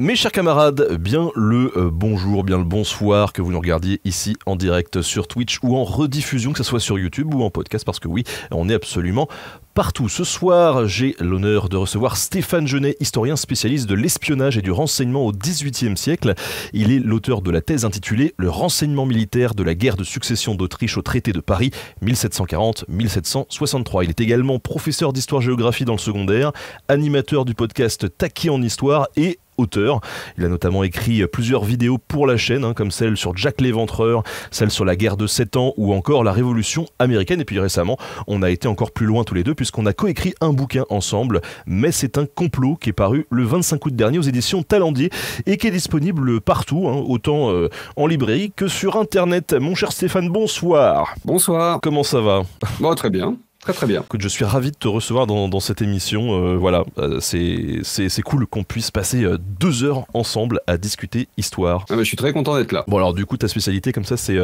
Mes chers camarades, bien le euh, bonjour, bien le bonsoir que vous nous regardiez ici en direct sur Twitch ou en rediffusion, que ce soit sur YouTube ou en podcast, parce que oui, on est absolument partout. Ce soir, j'ai l'honneur de recevoir Stéphane Genet, historien spécialiste de l'espionnage et du renseignement au XVIIIe siècle. Il est l'auteur de la thèse intitulée Le renseignement militaire de la guerre de succession d'Autriche au traité de Paris 1740-1763. Il est également professeur d'histoire-géographie dans le secondaire, animateur du podcast Taqué en histoire et auteur. Il a notamment écrit plusieurs vidéos pour la chaîne, hein, comme celle sur Jack l'Éventreur, celle sur la guerre de 7 ans ou encore la Révolution américaine. Et puis récemment, on a été encore plus loin tous les deux puisqu'on a coécrit un bouquin ensemble. Mais c'est un complot qui est paru le 25 août dernier aux éditions Talendier et qui est disponible partout, hein, autant euh, en librairie que sur Internet. Mon cher Stéphane, bonsoir. Bonsoir. Comment ça va Bon, très bien. Très très bien. Écoute, je suis ravi de te recevoir dans, cette émission. Euh, voilà, euh, c'est c'est cool qu'on puisse passer euh, deux heures ensemble à discuter histoire. Ah, je suis très content d'être là. Bon alors du coup, ta spécialité comme ça, c'est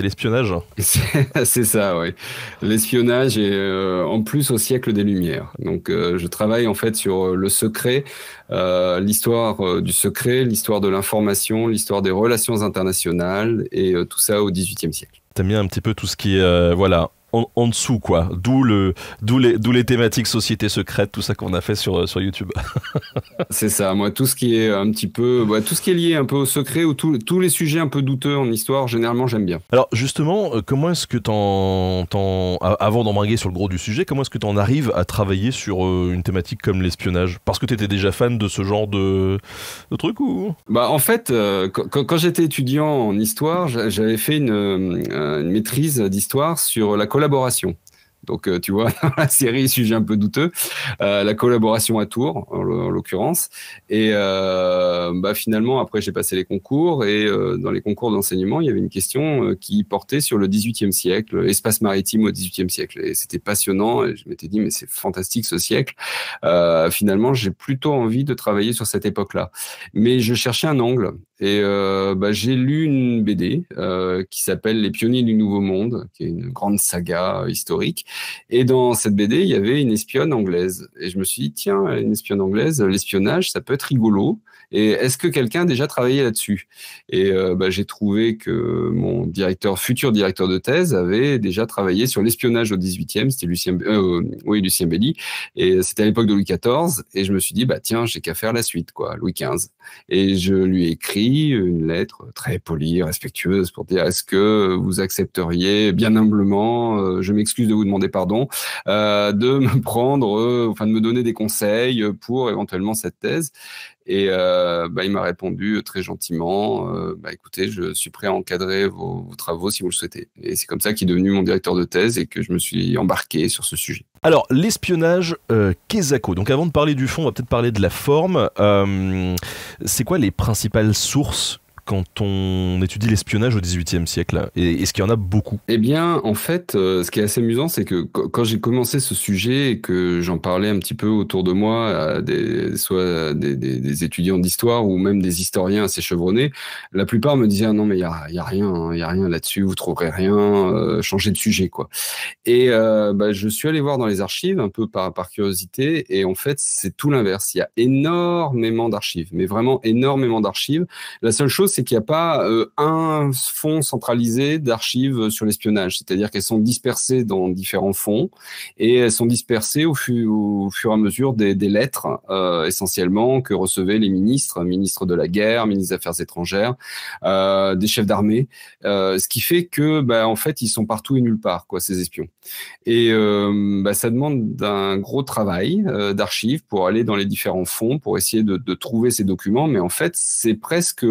l'espionnage. c'est ça, oui. L'espionnage et en plus au siècle des Lumières. Donc je travaille en fait sur le secret, l'histoire du secret, l'histoire de l'information, l'histoire des relations internationales et tout ça au XVIIIe siècle. T'aimes mis un petit peu tout ce qui est voilà en, dessous, quoi. D'où le, les, d'où les thématiques société secrète, tout ça qu'on a fait sur euh, sur YouTube. c'est ça. Moi, tout ce qui est un petit peu, bah, tout ce qui est lié un peu au secret ou tous les sujets un peu douteux en histoire, généralement, j'aime bien. Alors justement, euh, comment est-ce que t'en, avant d'embarquer sur le gros du sujet, comment est-ce que t'en arrives à travailler sur euh, une thématique comme l'espionnage Parce que t'étais déjà fan de ce genre de, de truc ou Bah en fait, quand, j'étais étudiant en histoire, j'avais fait une, maîtrise d'histoire sur la collaboration. Donc, euh, tu vois, la série, sujet un peu douteux, euh, la collaboration à Tours, en, l'occurrence. Et euh, bah, finalement, après, j'ai passé les concours. Et dans les concours d'enseignement, il y avait une question qui portait sur le 18e siècle, l'espace maritime au 18e siècle. Et c'était passionnant. Et je m'étais dit, mais c'est fantastique ce siècle. finalement, j'ai plutôt envie de travailler sur cette époque-là. Mais je cherchais un angle. Et euh, bah, j'ai lu une BD euh, qui s'appelle Les Pionniers du Nouveau Monde, qui est une grande saga euh, historique. Et dans cette BD, il y avait une espionne anglaise. Et je me suis dit, tiens, une espionne anglaise, l'espionnage, ça peut être rigolo. Et est-ce que quelqu'un a déjà travaillé là-dessus Et euh, bah, j'ai trouvé que mon directeur, futur directeur de thèse, avait déjà travaillé sur l'espionnage au 18e, c'était Lucien, euh, oui, Lucien Belli, et c'était à l'époque de Louis XIV, et je me suis dit, bah tiens, j'ai qu'à faire la suite, quoi, Louis XV. Et je lui ai écrit une lettre très polie, respectueuse, pour dire, est-ce que vous accepteriez, bien humblement, euh, je m'excuse de vous demander pardon, de me prendre, enfin de me donner des conseils pour éventuellement cette thèse. Et euh, bah, il m'a répondu euh, très gentiment euh, bah, écoutez, je suis prêt à encadrer vos, travaux si vous le souhaitez. Et c'est comme ça qu'il est devenu mon directeur de thèse et que je me suis embarqué sur ce sujet. Alors, l'espionnage euh, Donc, avant de parler du fond, on va peut-être parler de la forme. c'est quoi les principales sources quand on étudie l'espionnage au XVIIIe siècle et Est-ce qu'il y en a beaucoup Eh bien, en fait, euh, ce qui est assez amusant, c'est que quand j'ai commencé ce sujet et que j'en parlais un petit peu autour de moi, des, soit des, étudiants d'histoire ou même des historiens assez chevronnés, la plupart me disaient ah non mais il y a, rien, il hein, y a rien là-dessus, vous trouverez rien, euh, changez de sujet quoi. Et euh, bah, je suis allé voir dans les archives un peu par, par curiosité et en fait c'est tout l'inverse. Il y a énormément d'archives, mais vraiment énormément d'archives. La seule chose c'est qu'il n'y a pas euh, un fonds centralisé d'archives sur l'espionnage. C'est-à-dire qu'elles sont dispersées dans différents fonds et elles sont dispersées au, fur et à mesure des, lettres euh, essentiellement que recevaient les ministres, ministres de la guerre, ministres des Affaires étrangères, euh, des chefs d'armée, ce qui fait que bah, en fait ils sont partout et nulle part quoi ces espions. Et bah, ça demande un gros travail d'archives pour aller dans les différents fonds pour essayer de, de trouver ces documents, mais en fait c'est presque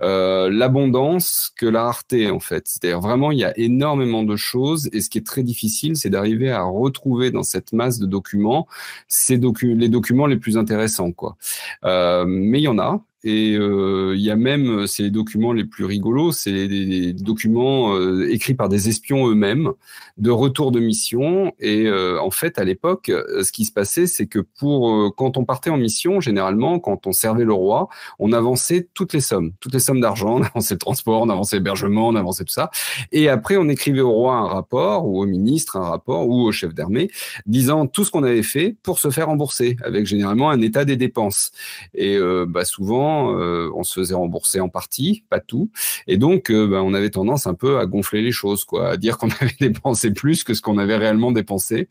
euh, l'abondance que la rareté, en fait. C'est-à-dire vraiment, il y a énormément de choses et ce qui est très difficile, c'est d'arriver à retrouver dans cette masse de documents ces les documents les plus intéressants. Quoi. Euh, mais il y en a et euh, il y a même, euh, c'est les documents les plus rigolos, c'est des, documents euh, écrits par des espions eux-mêmes, de retour de mission. Et euh, en fait, à l'époque, euh, ce qui se passait, c'est que pour quand on partait en mission, généralement, quand on servait le roi, on avançait toutes les sommes, toutes les sommes d'argent, on avançait le transport, on avançait l'hébergement, on avançait tout ça. Et après, on écrivait au roi un rapport, ou au ministre un rapport, ou au chef d'armée, disant tout ce qu'on avait fait pour se faire rembourser, avec généralement un état des dépenses. Et bah, souvent, euh, on se faisait rembourser en partie, pas tout. Et donc, euh, ben, on avait tendance un peu à gonfler les choses, quoi, à dire qu'on avait dépensé plus que ce qu'on avait réellement dépensé.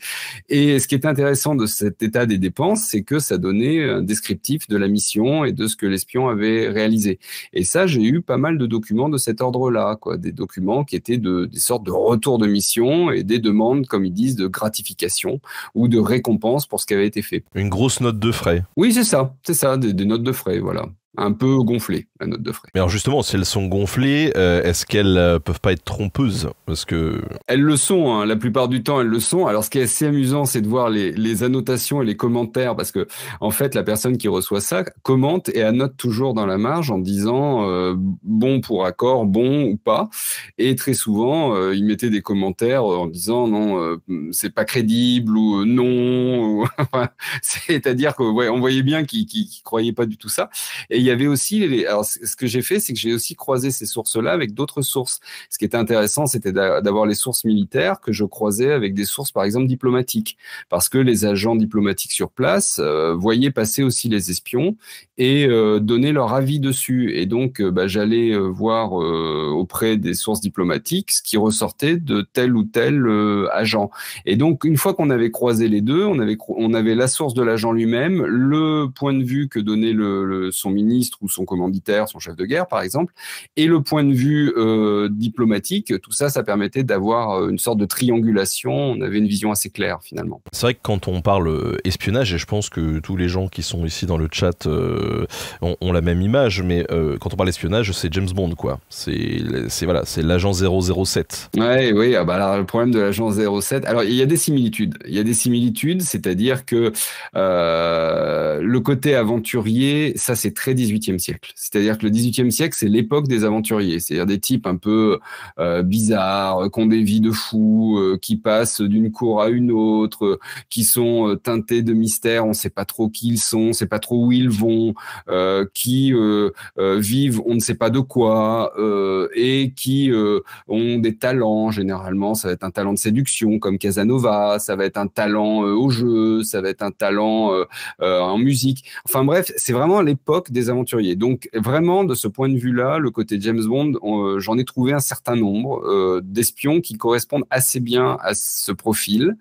Et ce qui est intéressant de cet état des dépenses, c'est que ça donnait un descriptif de la mission et de ce que l'espion avait réalisé. Et ça, j'ai eu pas mal de documents de cet ordre-là, quoi, des documents qui étaient des sortes de retours de mission et des demandes, comme ils disent, de gratification ou de récompense pour ce qui avait été fait. Une grosse note de frais. Oui, c'est ça, c'est ça, des notes de frais, voilà un peu gonflée, la note de frais. Mais alors justement, si elles sont gonflées, euh, est-ce qu'elles ne euh, peuvent pas être trompeuses Parce que elles le sont, hein. la plupart du temps, elles le sont. Alors ce qui est assez amusant, c'est de voir les, annotations et les commentaires, parce que en fait, la personne qui reçoit ça commente et annote toujours dans la marge en disant euh, bon pour accord, bon ou pas. Et très souvent, ils mettaient des commentaires en disant non, c'est pas crédible ou non. C'est-à-dire qu'on ouais, voyait bien qu'ils ne croyaient pas du tout ça. Et il y avait aussi, alors ce que j'ai fait, c'est que j'ai aussi croisé ces sources-là avec d'autres sources. Ce qui était intéressant, c'était d'avoir les sources militaires que je croisais avec des sources, par exemple, diplomatiques, parce que les agents diplomatiques sur place euh, voyaient passer aussi les espions et donner euh, donnaient leur avis dessus. Et donc, euh, bah, j'allais voir auprès des sources diplomatiques ce qui ressortait de tel ou tel agent. Et donc, une fois qu'on avait croisé les deux, on avait, on avait la source de l'agent lui-même, le point de vue que donnait le son ministre ou son commanditaire, son chef de guerre, par exemple. Et le point de vue euh, diplomatique, tout ça, ça permettait d'avoir euh, une sorte de triangulation. On avait une vision assez claire, finalement. C'est vrai que quand on parle euh, espionnage, et je pense que tous les gens qui sont ici dans le chat ont, la même image, mais quand on parle espionnage, c'est James Bond, quoi. C'est voilà, c'est l'agent 007. Ouais, oui, ah bah le problème de l'agent 07. Alors, il y a des similitudes. Il y a des similitudes, c'est-à-dire que le côté aventurier, ça, c'est très XVIIIe siècle. C'est-à-dire que le XVIIIe siècle, c'est l'époque des aventuriers, c'est-à-dire des types un peu euh, bizarres, euh, qui ont des vies de fous, euh, qui passent d'une cour à une autre, qui sont teintés de mystère, on ne sait pas trop qui ils sont, on ne sait pas trop où ils vont, qui vivent on ne sait pas de quoi, et qui ont des talents, généralement, ça va être un talent de séduction comme Casanova, ça va être un talent au jeu, ça va être un talent en musique. Enfin bref, c'est vraiment l'époque des donc vraiment, de ce point de vue-là, le côté James Bond, euh, j'en ai trouvé un certain nombre euh, d'espions qui correspondent assez bien à ce profil.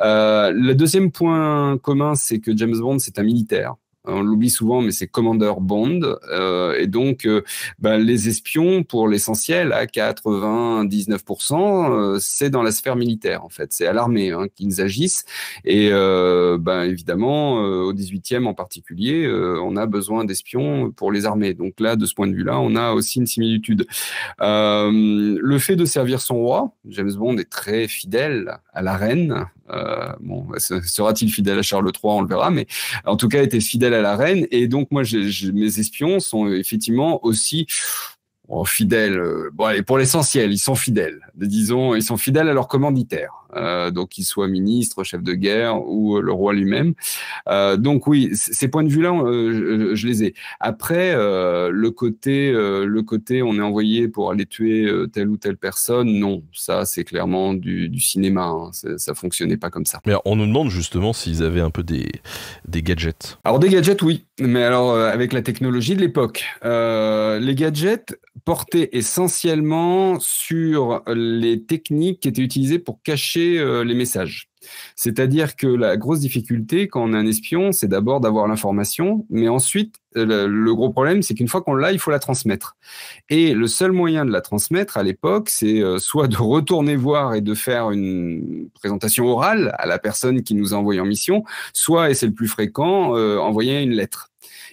Euh, le deuxième point commun, c'est que James Bond, c'est un militaire on l'oublie souvent, mais c'est Commander Bond. Euh, et donc, euh, ben, les espions, pour l'essentiel, à 99%, euh, c'est dans la sphère militaire, en fait. C'est à l'armée hein, qu'ils agissent. Et ben, évidemment, au 18e en particulier, on a besoin d'espions pour les armées. Donc là, de ce point de vue-là, on a aussi une similitude. le fait de servir son roi, James Bond est très fidèle à la reine, euh, bon, bah, sera-t-il fidèle à Charles III On le verra, mais en tout cas, était fidèle à la reine. Et donc, moi, mes espions sont effectivement aussi oh, fidèles. Euh, bon, allez, pour l'essentiel, ils sont fidèles. Disons, ils sont fidèles à leurs commanditaires. Euh, mm. donc qu'il soit ministre, chef de guerre ou euh, le roi lui-même. Euh, donc oui, ces points de vue-là, je, les ai. Après, le côté, le côté, on est envoyé pour aller tuer telle ou telle personne, non, ça c'est clairement du, cinéma, hein. ça fonctionnait pas comme ça. Mais on nous demande justement s'ils avaient un peu des, des gadgets. Alors des gadgets, oui, mais alors avec la technologie de l'époque, les gadgets portaient essentiellement sur les techniques qui étaient utilisées pour cacher euh, les messages. C'est-à-dire que la grosse difficulté quand on est un espion, c'est d'abord d'avoir l'information, mais ensuite, euh, le, gros problème, c'est qu'une fois qu'on l'a, il faut la transmettre. Et le seul moyen de la transmettre à l'époque, c'est euh, soit de retourner voir et de faire une présentation orale à la personne qui nous a envoyé en mission, soit, et c'est le plus fréquent, envoyer une lettre.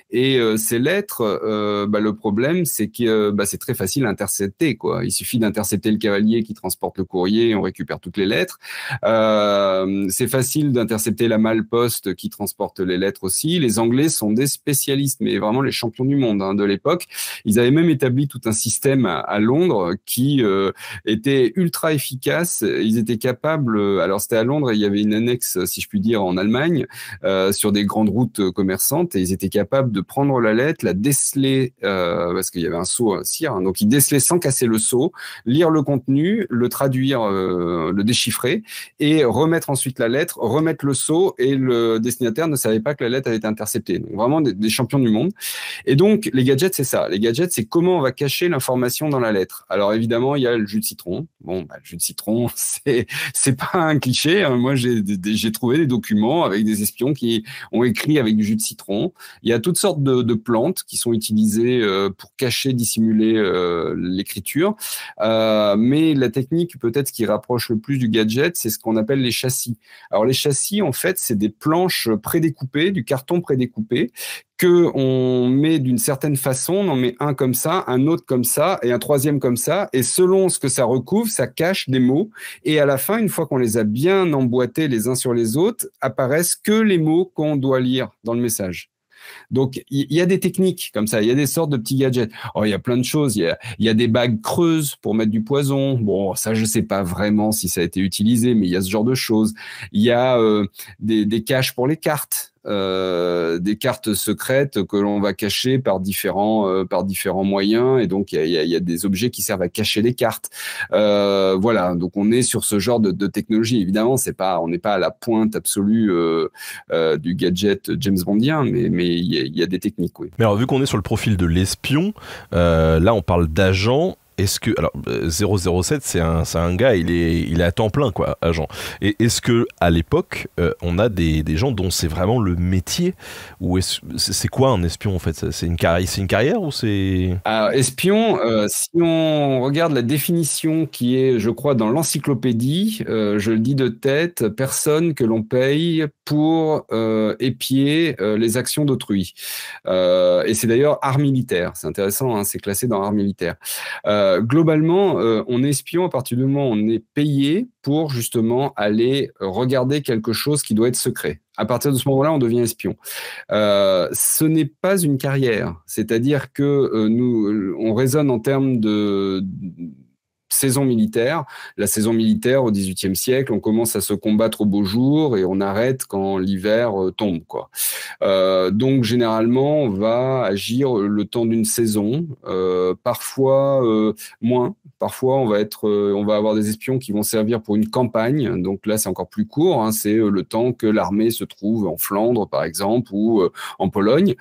Et euh, ces lettres, euh, bah, le problème, c'est que euh, bah, c'est très facile à intercepter. Quoi. Il suffit d'intercepter le cavalier qui transporte le courrier, on récupère toutes les lettres. c'est facile d'intercepter la poste qui transporte les lettres aussi. Les Anglais sont des spécialistes, mais vraiment les champions du monde hein, de l'époque. Ils avaient même établi tout un système à, Londres qui était ultra efficace. Ils étaient capables, alors c'était à Londres, il y avait une annexe, si je puis dire, en Allemagne, sur des grandes routes commerçantes, et ils étaient capables de prendre la lettre, la déceler, euh, parce qu'il y avait un seau à cire, hein. donc il décelait sans casser le seau, lire le contenu, le traduire, euh, le déchiffrer, et remettre ensuite la lettre, remettre le seau, et le destinataire ne savait pas que la lettre avait été interceptée. Donc vraiment des, champions du monde. Et donc les gadgets, c'est ça. Les gadgets, c'est comment on va cacher l'information dans la lettre. Alors évidemment, il y a le jus de citron. Bon, bah, le jus de citron, c'est c'est pas un cliché. Hein. Moi, j'ai trouvé des documents avec des espions qui ont écrit avec du jus de citron. Il y a toutes sortes de, plantes qui sont utilisées euh, pour cacher, dissimuler euh, l'écriture. Euh, mais la technique, peut-être, qui rapproche le plus du gadget, c'est ce qu'on appelle les châssis. Alors, les châssis, en fait, c'est des planches prédécoupées, du carton prédécoupé, que on met d'une certaine façon, on en met un comme ça, un autre comme ça et un troisième comme ça, et selon ce que ça recouvre, ça cache des mots. Et à la fin, une fois qu'on les a bien emboîtés les uns sur les autres, apparaissent que les mots qu'on doit lire dans le message. Donc, il y, a des techniques comme ça, il y a des sortes de petits gadgets. Oh, il y a plein de choses. Il y a, des bagues creuses pour mettre du poison. Bon, ça, je ne sais pas vraiment si ça a été utilisé, mais il y a ce genre de choses. Il y a euh, des caches pour les cartes. Euh, des cartes secrètes que l'on va cacher par différents, euh, par différents moyens. Et donc, il y, a, des objets qui servent à cacher les cartes. Euh, voilà, donc on est sur ce genre de, technologie. Évidemment, c'est pas, on n'est pas à la pointe absolue du gadget James Bondien, mais il mais y, y, a des techniques. Oui. Mais alors, vu qu'on est sur le profil de l'espion, là, on parle d'agent est-ce que alors 007 euh, c'est un, un gars il est il est à temps plein quoi agent et est-ce que à l'époque euh, on a des, des gens dont c'est vraiment le métier ou c'est quoi un espion en fait c'est une carrière c'est une carrière ou c'est ah, espion euh, si on regarde la définition qui est je crois dans l'encyclopédie je le dis de tête personne que l'on paye pour épier les actions d'autrui et c'est d'ailleurs art militaire c'est intéressant hein, c'est classé dans art militaire euh, euh, globalement, euh, on est espion à partir du moment où on est payé pour justement aller regarder quelque chose qui doit être secret. À partir de ce moment-là, on devient espion. Euh, ce n'est pas une carrière, c'est-à-dire que nous, on raisonne en termes de saison militaire. La saison militaire au XVIIIe siècle, on commence à se combattre au beau jour et on arrête quand l'hiver euh, tombe. Euh, donc généralement, on va agir le temps d'une saison, euh, parfois moins. Parfois, on va être, on va avoir des espions qui vont servir pour une campagne. Donc là, c'est encore plus court. Hein. c'est le temps que l'armée se trouve en Flandre, par exemple, ou en Pologne.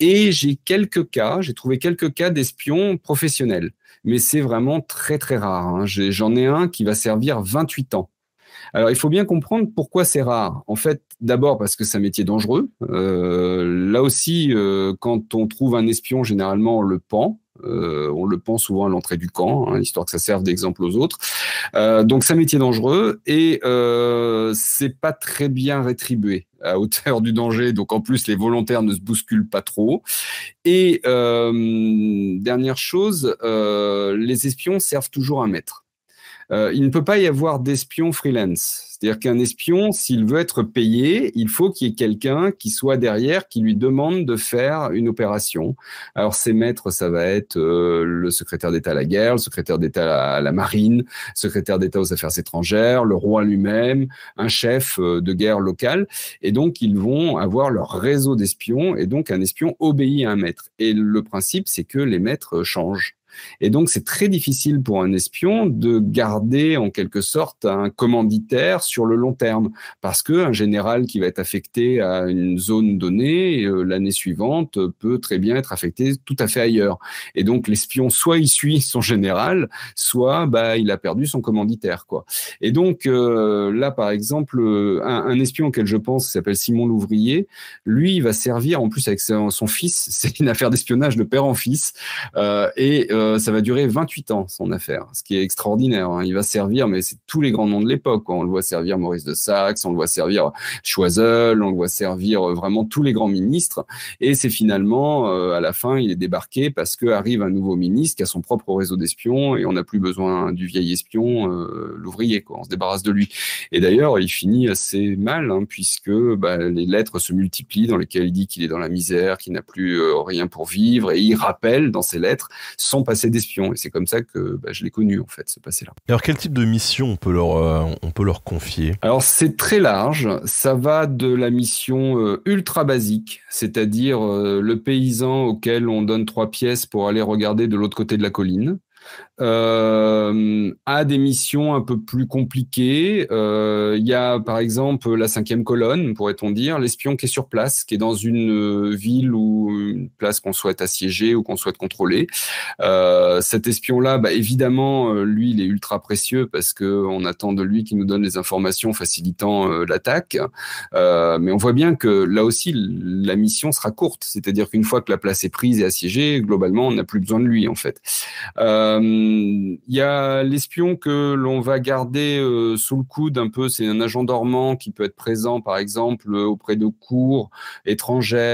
Et j'ai quelques cas, j'ai trouvé quelques cas d'espions professionnels mais c'est vraiment très très rare. Hein. J'en ai un qui va servir 28 ans. Alors, il faut bien comprendre pourquoi c'est rare. En fait, d'abord parce que c'est un métier dangereux. Euh, là aussi, euh, quand on trouve un espion, généralement, on le pend. Euh, on le pense souvent à l'entrée du camp, hein, histoire que ça serve d'exemple aux autres. Euh, donc c'est un métier dangereux et euh, c'est pas très bien rétribué à hauteur du danger. Donc en plus les volontaires ne se bousculent pas trop. Et dernière chose, les espions servent toujours à maître. Euh, il ne peut pas y avoir d'espion freelance. C'est-à-dire qu'un espion, s'il veut être payé, il faut qu'il y ait quelqu'un qui soit derrière, qui lui demande de faire une opération. Alors ces maîtres, ça va être euh, le secrétaire d'État à la guerre, le secrétaire d'État à la marine, le secrétaire d'État aux affaires étrangères, le roi lui-même, un chef euh, de guerre local. Et donc, ils vont avoir leur réseau d'espions. Et donc, un espion obéit à un maître. Et le principe, c'est que les maîtres changent. Et donc, c'est très difficile pour un espion de garder en quelque sorte un commanditaire sur le long terme, parce qu'un général qui va être affecté à une zone donnée euh, l'année suivante euh, peut très bien être affecté tout à fait ailleurs. Et donc, l'espion, soit il suit son général, soit bah, il a perdu son commanditaire. Quoi. Et donc, euh, là, par exemple, un, espion auquel je pense, s'appelle Simon Louvrier, lui, il va servir, en plus avec son, fils, c'est une affaire d'espionnage de père en fils, euh, et euh, ça va durer 28 ans, son affaire, ce qui est extraordinaire. Hein. Il va servir, mais c'est tous les grands noms de l'époque. Hein. On le voit servir Maurice de Saxe, on le voit servir Choiseul, on le voit servir euh, vraiment tous les grands ministres. Et c'est finalement, euh, à la fin, il est débarqué parce qu'arrive un nouveau ministre qui a son propre réseau d'espions et on n'a plus besoin du vieil espion, l'ouvrier, On se débarrasse de lui. Et d'ailleurs, il finit assez mal, hein, puisque bah, les lettres se multiplient dans lesquelles il dit qu'il est dans la misère, qu'il n'a plus rien pour vivre et il rappelle dans ses lettres son passé passé Et c'est comme ça que bah, je l'ai connu, en fait, ce passé-là. Alors, quel type de mission on peut leur, euh, on peut leur confier Alors, c'est très large. Ça va de la mission euh, ultra basique, c'est-à-dire euh, le paysan auquel on donne trois pièces pour aller regarder de l'autre côté de la colline, a euh, à des missions un peu plus compliquées. Euh, il y a par exemple la cinquième colonne, pourrait-on dire, l'espion qui est sur place, qui est dans une euh, ville ou une place qu'on souhaite assiéger ou qu'on souhaite contrôler. cet espion-là, bah, évidemment, lui, il est ultra précieux parce qu'on attend de lui qu'il nous donne les informations facilitant l'attaque. mais on voit bien que là aussi, la mission sera courte, c'est-à-dire qu'une fois que la place est prise et assiégée, globalement, on n'a plus besoin de lui en fait. Il euh, y a l'espion que l'on va garder euh, sous le coude un peu, c'est un agent dormant qui peut être présent par exemple euh, auprès de cours étrangères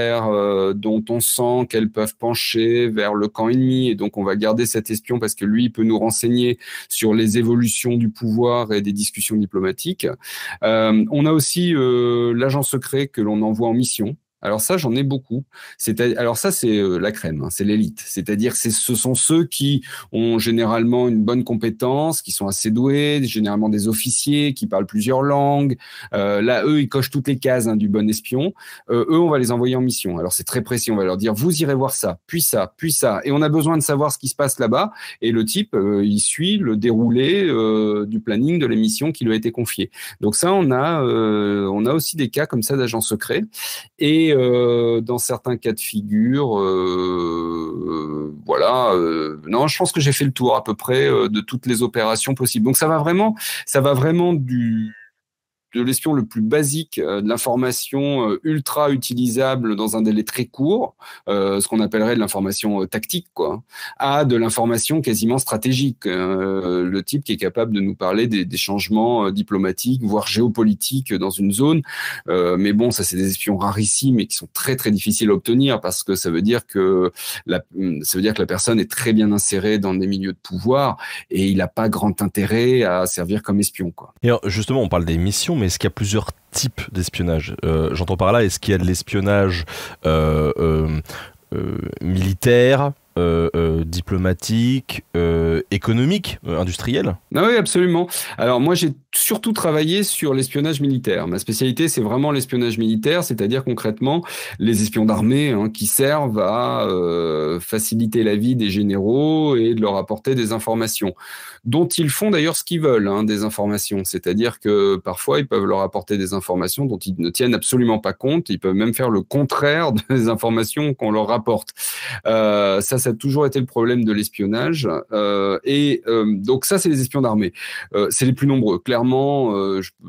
dont on sent qu'elles peuvent pencher vers le camp ennemi et donc on va garder cet espion parce que lui peut nous renseigner sur les évolutions du pouvoir et des discussions diplomatiques. on a aussi l'agent secret que l'on envoie en mission alors ça, j'en ai beaucoup. Alors ça, c'est euh, la crème, hein, c'est l'élite. C'est-à-dire, ce sont ceux qui ont généralement une bonne compétence, qui sont assez doués, généralement des officiers, qui parlent plusieurs langues. Euh, là, eux, ils cochent toutes les cases hein, du bon espion. Euh, eux, on va les envoyer en mission. Alors c'est très précis, on va leur dire, vous irez voir ça, puis ça, puis ça. Et on a besoin de savoir ce qui se passe là-bas. Et le type, il suit le déroulé du planning de la mission qui lui a été confiée. Donc ça, on a, on a aussi des cas comme ça d'agents secrets. Et euh, dans certains cas de figure, euh, euh, voilà, non, je pense que j'ai fait le tour à peu près de toutes les opérations possibles. Donc ça va vraiment, ça va vraiment du de l'espion le plus basique, euh, de l'information euh, ultra utilisable dans un délai très court, euh, ce qu'on appellerait de l'information tactique, quoi, à de l'information quasiment stratégique. le type qui est capable de nous parler des, changements diplomatiques, voire géopolitiques dans une zone. mais bon, ça, c'est des espions rarissimes et qui sont très très difficiles à obtenir parce que ça veut dire que la, mm, ça veut dire que la personne est très bien insérée dans des milieux de pouvoir et il n'a pas grand intérêt à servir comme espion, quoi. Et justement, on parle des missions, mais mais est-ce qu'il y a plusieurs types d'espionnage euh, J'entends par là, est-ce qu'il y a de l'espionnage euh, euh, militaire euh, euh, diplomatique, euh, économique, industriel Non, ah Oui, absolument. Alors moi, j'ai surtout travaillé sur l'espionnage militaire. Ma spécialité, c'est vraiment l'espionnage militaire, c'est-à-dire concrètement les espions d'armée hein, qui servent à faciliter la vie des généraux et de leur apporter des informations, dont ils font d'ailleurs ce qu'ils veulent, hein, des informations. C'est-à-dire que parfois, ils peuvent leur apporter des informations dont ils ne tiennent absolument pas compte. Ils peuvent même faire le contraire des informations qu'on leur rapporte. ça ça a toujours été le problème de l'espionnage. Euh, et euh, donc ça, c'est les espions d'armée. Euh, c'est les plus nombreux. Clairement,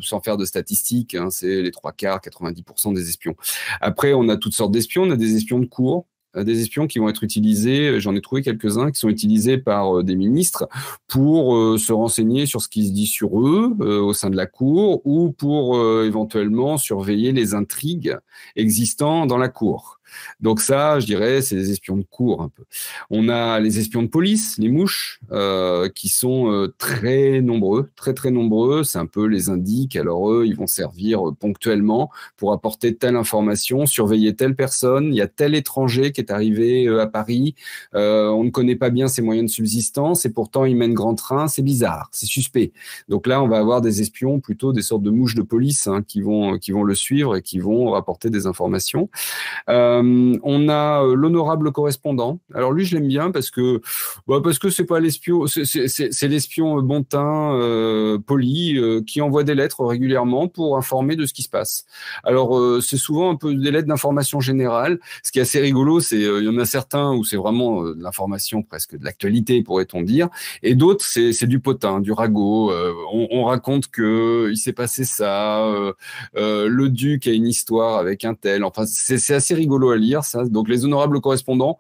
sans faire de statistiques, hein, c'est les trois quarts, 90% des espions. Après, on a toutes sortes d'espions. On a des espions de cour, des espions qui vont être utilisés, j'en ai trouvé quelques-uns, qui sont utilisés par des ministres pour se renseigner sur ce qui se dit sur eux au sein de la Cour ou pour éventuellement surveiller les intrigues existant dans la Cour. Donc ça, je dirais, c'est des espions de cour un peu. On a les espions de police, les mouches, euh, qui sont euh, très nombreux, très très nombreux. C'est un peu les indiques. Alors eux, ils vont servir euh, ponctuellement pour apporter telle information, surveiller telle personne. Il y a tel étranger qui est arrivé à Paris. on ne connaît pas bien ses moyens de subsistance et pourtant il mène grand train. C'est bizarre, c'est suspect. Donc là, on va avoir des espions plutôt des sortes de mouches de police hein, qui vont qui vont le suivre et qui vont rapporter des informations. Euh, on a euh, l'honorable correspondant. Alors lui, je l'aime bien parce que bah, parce que c'est pas l'espion, c'est l'espion euh, bontain, poli, qui envoie des lettres régulièrement pour informer de ce qui se passe. Alors c'est souvent un peu des lettres d'information générale. Ce qui est assez rigolo, c'est il y en a certains où c'est vraiment de l'information presque de l'actualité, pourrait-on dire, et d'autres c'est du potin, du ragot. On, raconte que il s'est passé ça, le duc a une histoire avec un tel. Enfin, c'est assez rigolo à lire, ça. Donc, les honorables correspondants,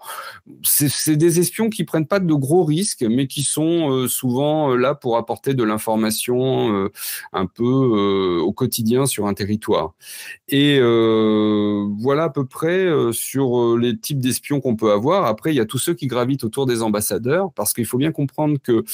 c'est des espions qui prennent pas de gros risques, mais qui sont euh, souvent euh, là pour apporter de l'information euh, un peu au quotidien sur un territoire. Et voilà à peu près sur les types d'espions qu'on peut avoir. Après, il y a tous ceux qui gravitent autour des ambassadeurs, parce qu'il faut bien comprendre que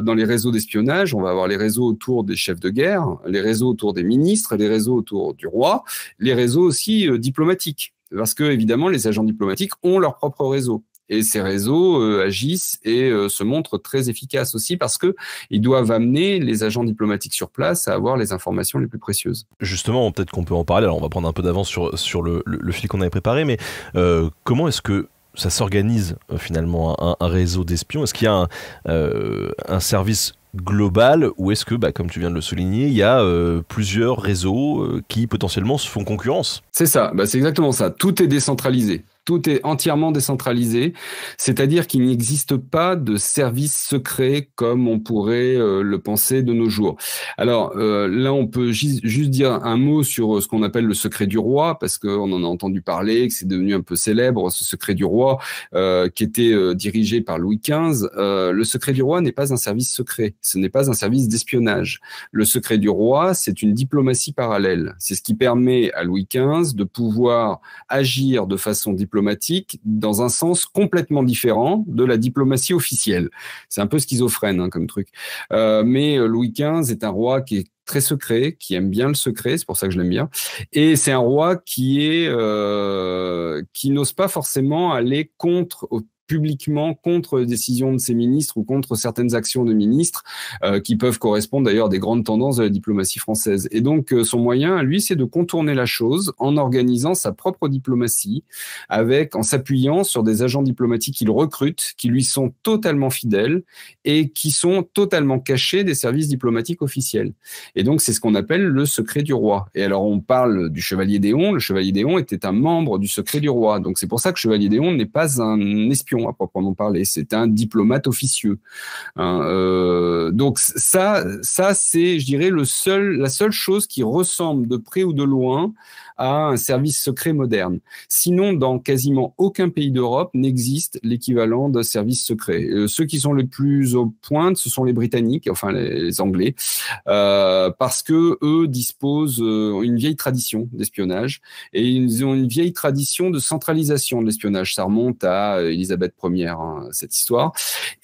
dans les réseaux d'espionnage, on va avoir les réseaux autour des chefs de guerre, les réseaux autour des ministres, les réseaux autour du roi, les réseaux aussi diplomatiques. Parce que, évidemment, les agents diplomatiques ont leur propre réseau. Et ces réseaux euh, agissent et euh, se montrent très efficaces aussi parce que ils doivent amener les agents diplomatiques sur place à avoir les informations les plus précieuses. Justement, peut-être qu'on peut en parler. Alors, on va prendre un peu d'avance sur, sur le, fil qu'on avait préparé, mais euh, comment est-ce que ça s'organise finalement un, réseau d'espions Est-ce qu'il y a un, un service global ou est-ce que, bah, comme tu viens de le souligner, il y a euh, plusieurs réseaux euh, qui potentiellement se font concurrence C'est ça, bah, c'est exactement ça. Tout est décentralisé. Tout est entièrement décentralisé, c'est-à-dire qu'il n'existe pas de service secret comme on pourrait euh, le penser de nos jours. Alors euh, là, on peut juste dire un mot sur euh, ce qu'on appelle le secret du roi, parce qu'on en a entendu parler, que c'est devenu un peu célèbre, ce secret du roi qui était dirigé par Louis XV. le secret du roi n'est pas un service secret, ce n'est pas un service d'espionnage. Le secret du roi, c'est une diplomatie parallèle. C'est ce qui permet à Louis XV de pouvoir agir de façon diplomatique diplomatique dans un sens complètement différent de la diplomatie officielle. C'est un peu schizophrène hein, comme truc. Euh, mais euh, Louis XV est un roi qui est très secret, qui aime bien le secret, c'est pour ça que je l'aime bien. Et c'est un roi qui est euh, qui n'ose pas forcément aller contre publiquement contre décisions de ses ministres ou contre certaines actions de ministres euh, qui peuvent correspondre d'ailleurs des grandes tendances de la diplomatie française. Et donc euh, son moyen, lui, c'est de contourner la chose en organisant sa propre diplomatie avec en s'appuyant sur des agents diplomatiques qu'il recrute qui lui sont totalement fidèles et qui sont totalement cachés des services diplomatiques officiels. Et donc c'est ce qu'on appelle le secret du roi. Et alors on parle du chevalier Déon, le chevalier Déon était un membre du secret du roi. Donc c'est pour ça que chevalier Déon n'est pas un espion à proprement parler. C'est un diplomate officieux. Hein, euh, donc ça, ça c'est, je dirais, le seul, la seule chose qui ressemble de près ou de loin à un service secret moderne. Sinon, dans quasiment aucun pays d'Europe n'existe l'équivalent d'un service secret. Euh, ceux qui sont les plus aux pointe, ce sont les Britanniques, enfin les, Anglais, euh, parce que eux disposent euh, une vieille tradition d'espionnage et ils ont une vieille tradition de centralisation de l'espionnage. Ça remonte à Elisabeth euh, Ière, hein, cette histoire.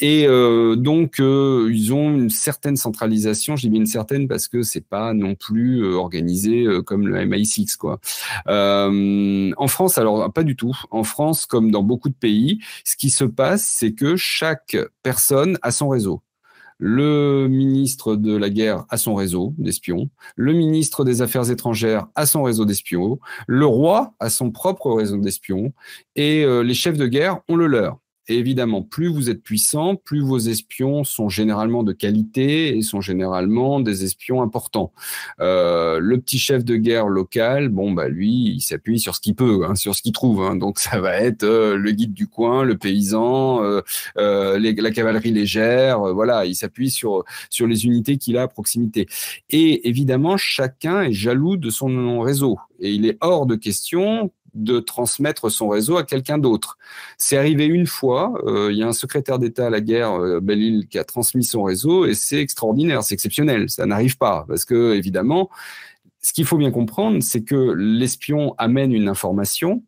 Et euh, donc, ils ont une certaine centralisation. Je dis bien une certaine parce que c'est pas non plus organisé comme le MI6, quoi. Euh, en France, alors pas du tout. En France, comme dans beaucoup de pays, ce qui se passe, c'est que chaque personne a son réseau le ministre de la guerre a son réseau d'espions, le ministre des Affaires étrangères a son réseau d'espions, le roi a son propre réseau d'espions, et euh, les chefs de guerre ont le leur évidemment, plus vous êtes puissant, plus vos espions sont généralement de qualité et sont généralement des espions importants. Euh, le petit chef de guerre local, bon, bah lui, il s'appuie sur ce qu'il peut, hein, sur ce qu'il trouve. Hein. Donc ça va être euh, le guide du coin, le paysan, euh, la cavalerie légère, voilà, il s'appuie sur, sur les unités qu'il a à proximité. Et évidemment, chacun est jaloux de son réseau. Et il est hors de question de transmettre son réseau à quelqu'un d'autre. C'est arrivé une fois, euh, il y a un secrétaire d'État à la guerre, euh, belle qui a transmis son réseau, et c'est extraordinaire, c'est exceptionnel, ça n'arrive pas, parce que, évidemment, ce qu'il faut bien comprendre, c'est que l'espion amène une information,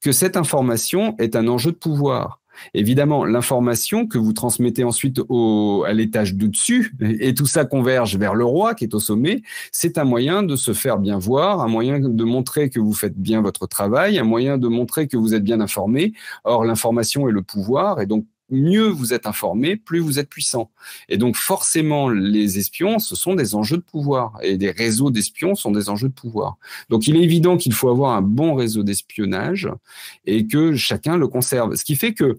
que cette information est un enjeu de pouvoir. Évidemment, l'information que vous transmettez ensuite au, à l'étage du dessus, et, tout ça converge vers le roi qui est au sommet, c'est un moyen de se faire bien voir, un moyen de montrer que vous faites bien votre travail, un moyen de montrer que vous êtes bien informé. Or, l'information est le pouvoir, et donc mieux vous êtes informé, plus vous êtes puissant. Et donc forcément, les espions, ce sont des enjeux de pouvoir. Et des réseaux d'espions sont des enjeux de pouvoir. Donc il est évident qu'il faut avoir un bon réseau d'espionnage et que chacun le conserve. Ce qui fait que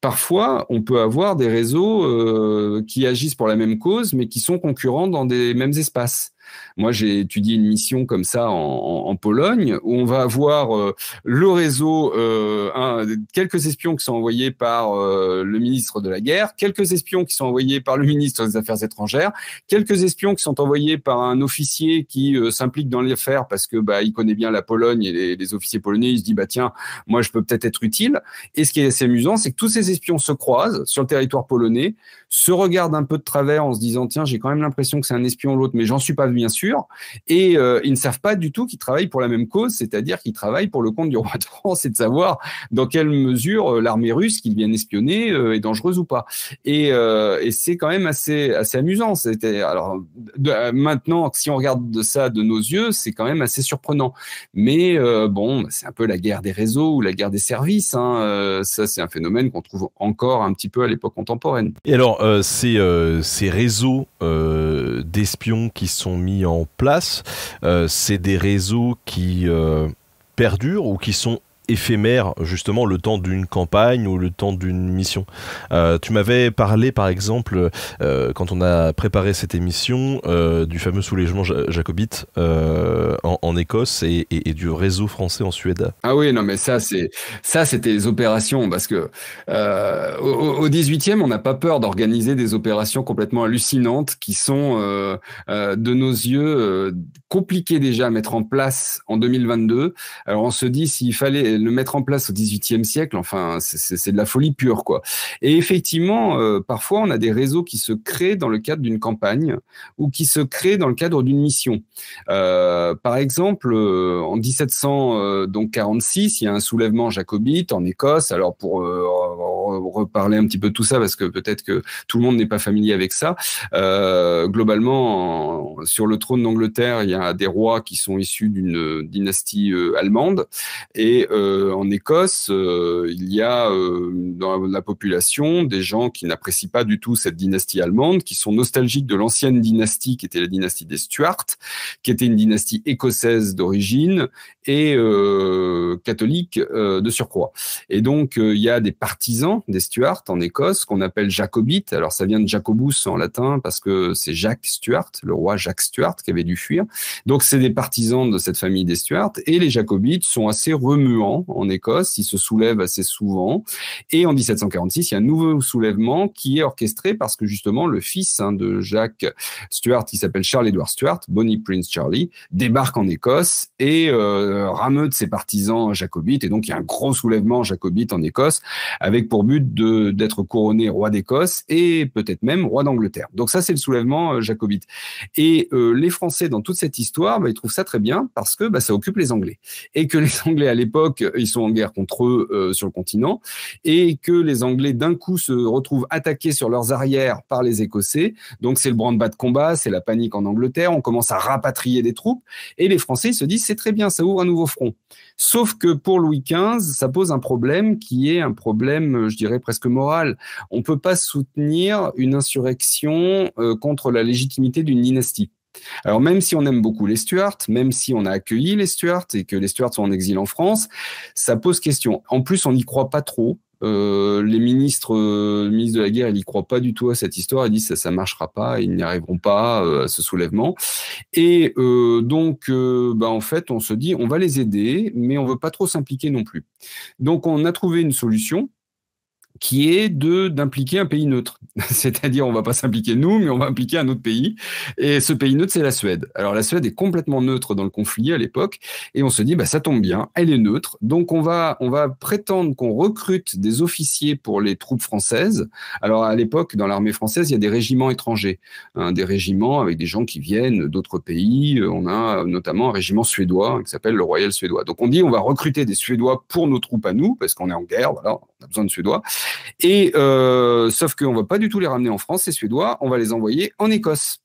parfois, on peut avoir des réseaux euh, qui agissent pour la même cause, mais qui sont concurrents dans des mêmes espaces. Moi, j'ai étudié une mission comme ça en, Pologne où on va avoir euh, le réseau, euh, quelques espions qui sont envoyés par euh, le ministre de la guerre, quelques espions qui sont envoyés par le ministre des Affaires étrangères, quelques espions qui sont envoyés par un officier qui s'implique dans l'affaire parce que bah il connaît bien la Pologne et les, les officiers polonais, il se dit bah tiens, moi je peux peut-être être utile. Et ce qui est assez amusant, c'est que tous ces espions se croisent sur le territoire polonais se regardent un peu de travers en se disant tiens j'ai quand même l'impression que c'est un espion l'autre mais j'en suis pas bien sûr et euh, ils ne savent pas du tout qu'ils travaillent pour la même cause c'est-à-dire qu'ils travaillent pour le compte du roi de France et de savoir dans quelle mesure euh, l'armée russe qu'ils viennent espionner euh, est dangereuse ou pas et, c'est quand même assez assez amusant c'était alors maintenant si on regarde de ça de nos yeux c'est quand même assez surprenant mais bon c'est un peu la guerre des réseaux ou la guerre des services hein. ça c'est un phénomène qu'on trouve encore un petit peu à l'époque contemporaine et alors euh, euh, ces, réseaux euh, d'espions qui sont mis en place, c'est des réseaux qui perdurent ou qui sont éphémère, justement, le temps d'une campagne ou le temps d'une mission. Euh, tu m'avais parlé, par exemple, euh, quand on a préparé cette émission, euh, du fameux soulèvement jacobite en, Écosse et, du réseau français en Suède. Ah oui, non, mais ça, c'est ça, c'était les opérations, parce que au, au 18e, on n'a pas peur d'organiser des opérations complètement hallucinantes qui sont, de nos yeux, compliqué déjà à mettre en place en 2022. Alors on se dit s'il fallait le mettre en place au XVIIIe siècle, enfin c'est de la folie pure quoi. Et effectivement, euh, parfois on a des réseaux qui se créent dans le cadre d'une campagne ou qui se créent dans le cadre d'une mission. Euh, par exemple, euh, en 1746, il y a un soulèvement jacobite en Écosse. Alors pour reparler un petit peu de tout ça, parce que peut-être que tout le monde n'est pas familier avec ça. Euh, globalement, sur le trône d'Angleterre, il y a des rois qui sont issus d'une dynastie euh, allemande. Et euh, en Écosse, il y a dans la population des gens qui n'apprécient pas du tout cette dynastie allemande, qui sont nostalgiques de l'ancienne dynastie qui était la dynastie des Stuarts, qui était une dynastie écossaise d'origine et catholique de surcroît. Et donc, il y a des partisans des Stuart en Écosse, qu'on appelle jacobite. Alors ça vient de Jacobus en latin parce que c'est Jacques Stuart, le roi Jacques Stuart qui avait dû fuir. Donc c'est des partisans de cette famille des Stuart et les jacobites sont assez remuants en Écosse, ils se soulèvent assez souvent. Et en 1746, il y a un nouveau soulèvement qui est orchestré parce que justement le fils hein, de Jacques Stuart, qui s'appelle Charles Edward Stuart, Bonnie Prince Charlie, débarque en Écosse et euh, rameute ses partisans jacobites. Et donc il y a un gros soulèvement jacobite en Écosse avec pour but d'être couronné roi d'Écosse et peut-être même roi d'Angleterre. Donc ça, c'est le soulèvement euh, jacobite. Et euh, les Français, dans toute cette histoire, bah, ils trouvent ça très bien parce que bah, ça occupe les Anglais. Et que les Anglais, à l'époque, ils sont en guerre contre eux euh, sur le continent. Et que les Anglais, d'un coup, se retrouvent attaqués sur leurs arrières par les Écossais. Donc c'est le branle-bas de combat, c'est la panique en Angleterre. On commence à rapatrier des troupes. Et les Français, ils se disent, c'est très bien, ça ouvre un nouveau front. Sauf que pour Louis XV, ça pose un problème qui est un problème, je dirais, presque morale. On ne peut pas soutenir une insurrection euh, contre la légitimité d'une dynastie. Alors même si on aime beaucoup les Stuarts, même si on a accueilli les Stuarts et que les Stuarts sont en exil en France, ça pose question. En plus, on n'y croit pas trop. Euh, euh, les ministres, de la guerre, il n'y croient pas du tout à cette histoire. Il dit ça, ça marchera pas, ils n'y arriveront pas à ce soulèvement. Et donc, bah, en fait, on se dit, on va les aider, mais on veut pas trop s'impliquer non plus. Donc, on a trouvé une solution qui est de d'impliquer un pays neutre. C'est-à-dire, on va pas s'impliquer nous, mais on va impliquer un autre pays. Et ce pays neutre, c'est la Suède. Alors la Suède est complètement neutre dans le conflit à l'époque, et on se dit, bah ça tombe bien, elle est neutre, donc on va on va prétendre qu'on recrute des officiers pour les troupes françaises. Alors à l'époque, dans l'armée française, il y a des régiments étrangers, hein, des régiments avec des gens qui viennent d'autres pays. Euh, on a notamment un régiment suédois qui s'appelle le Royal suédois. Donc on dit, on va recruter des Suédois pour nos troupes à nous, parce qu'on est en guerre, on a besoin de Suédois. Et euh, sauf qu'on ne va pas du tout les ramener en France, ces Suédois, on va les envoyer en Écosse,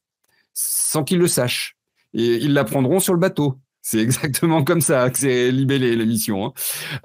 sans qu'ils le sachent. Et ils l'apprendront sur le bateau. C'est exactement comme ça que c'est libellé l'émission. Hein.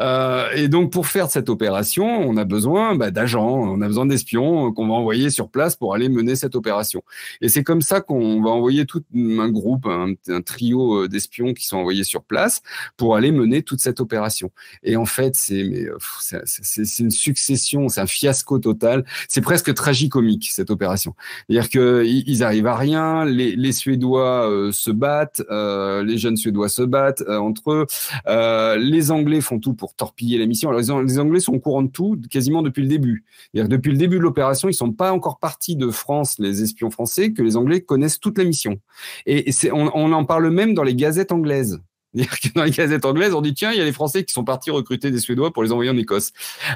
Euh, et donc pour faire cette opération, on a besoin bah, d'agents, on a besoin d'espions euh, qu'on va envoyer sur place pour aller mener cette opération. Et c'est comme ça qu'on va envoyer tout un groupe, un, trio euh, d'espions qui sont envoyés sur place pour aller mener toute cette opération. Et en fait, c'est euh, une succession, c'est un fiasco total. C'est presque tragicomique cette opération. C'est-à-dire qu'ils arrivent à rien, les, les Suédois se battent, les jeunes Suédois se battent euh, entre eux. Euh, les Anglais font tout pour torpiller la mission. les, Anglais sont au courant de tout quasiment depuis le début. Depuis le début de l'opération, ils ne sont pas encore partis de France, les espions français, que les Anglais connaissent toute la mission. Et, on en parle même dans les gazettes anglaises dans les gazettes anglaises, on dit tiens, il y a les Français qui sont partis recruter des Suédois pour les envoyer en Écosse.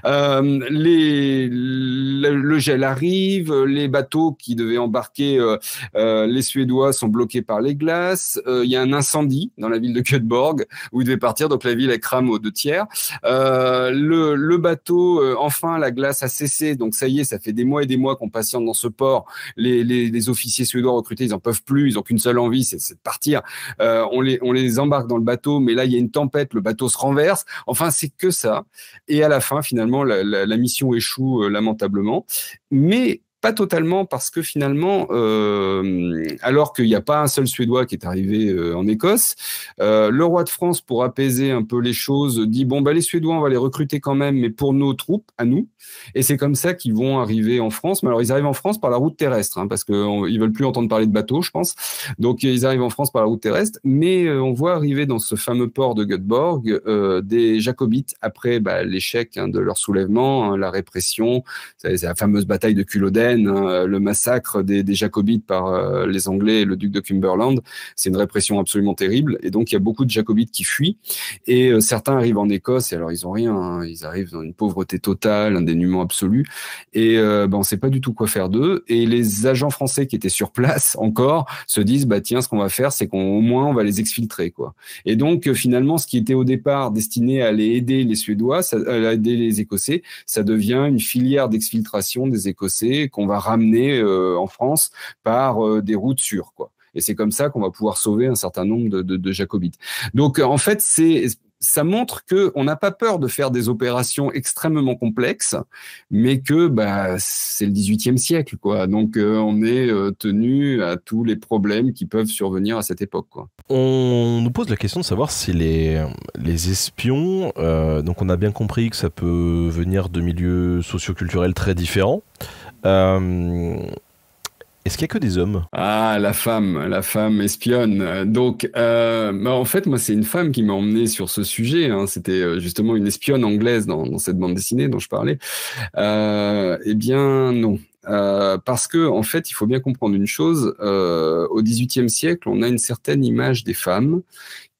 Euh, les, le, gel arrive, les bateaux qui devaient embarquer euh, euh, les Suédois sont bloqués par les glaces. Il y a un incendie dans la ville de Göteborg où ils devaient partir, donc la ville est crame aux deux tiers. Le, bateau, enfin, la glace a cessé, donc ça y est, ça fait des mois et des mois qu'on patiente dans ce port. Les, les officiers suédois recrutés, ils en peuvent plus, ils n'ont qu'une seule envie, c'est de partir. on, les, on les embarque dans le bateau, mais là, il y a une tempête, le bateau se renverse. Enfin, c'est que ça. Et à la fin, finalement, la, mission échoue euh, lamentablement. Mais pas totalement parce que finalement, euh, alors qu'il n'y a pas un seul Suédois qui est arrivé euh, en Écosse, euh, le roi de France, pour apaiser un peu les choses, dit bon bah les Suédois, on va les recruter quand même, mais pour nos troupes, à nous. Et c'est comme ça qu'ils vont arriver en France. Mais alors ils arrivent en France par la route terrestre, hein, parce qu'ils veulent plus entendre parler de bateaux, je pense. Donc ils arrivent en France par la route terrestre, mais on voit arriver dans ce fameux port de Göteborg des Jacobites après bah, l'échec hein, de leur soulèvement, hein, la répression, la fameuse bataille de Culloden Hein, euh, le massacre des, jacobites par euh, les Anglais et le duc de Cumberland, c'est une répression absolument terrible. Et donc, il y a beaucoup de jacobites qui fuient. Et euh, certains arrivent en Écosse, et alors ils ont rien, hein. ils arrivent dans une pauvreté totale, un dénuement absolu. Et ben, on ne sait pas du tout quoi faire d'eux. Et les agents français qui étaient sur place encore se disent, bah tiens, ce qu'on va faire, c'est qu'au moins on va les exfiltrer, quoi. Et donc, finalement, ce qui était au départ destiné à aller aider les Suédois, à aider les Écossais, ça devient une filière d'exfiltration des Écossais qu'on va ramener euh, en France par euh, des routes sûres, quoi. Et c'est comme ça qu'on va pouvoir sauver un certain nombre de, jacobites. Donc, euh, en fait, c'est ça montre que on n'a pas peur de faire des opérations extrêmement complexes, mais que bah, c'est le 18e siècle, quoi. Donc on est tenu à tous les problèmes qui peuvent survenir à cette époque. Quoi. On nous pose la question de savoir si les, les espions, donc on a bien compris que ça peut venir de milieux socioculturels très différents. Euh, est-ce qu'il n'y a que des hommes Ah, la femme, la femme espionne. Donc, euh, bah, en fait, moi, c'est une femme qui m'a emmené sur ce sujet. Hein. C'était euh, justement une espionne anglaise dans, cette bande dessinée dont je parlais. eh bien, non. parce que, en fait, il faut bien comprendre une chose. au XVIIIe siècle, on a une certaine image des femmes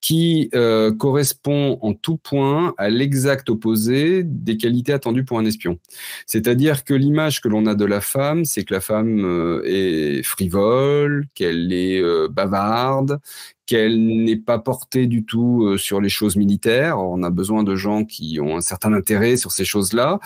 qui euh, correspond en tout point à l'exact opposé des qualités attendues pour un espion. C'est-à-dire que l'image que l'on a de la femme, c'est que la femme euh, est frivole, qu'elle est euh, bavarde, qu'elle n'est pas portée du tout sur les choses militaires. on a besoin de gens qui ont un certain intérêt sur ces choses-là,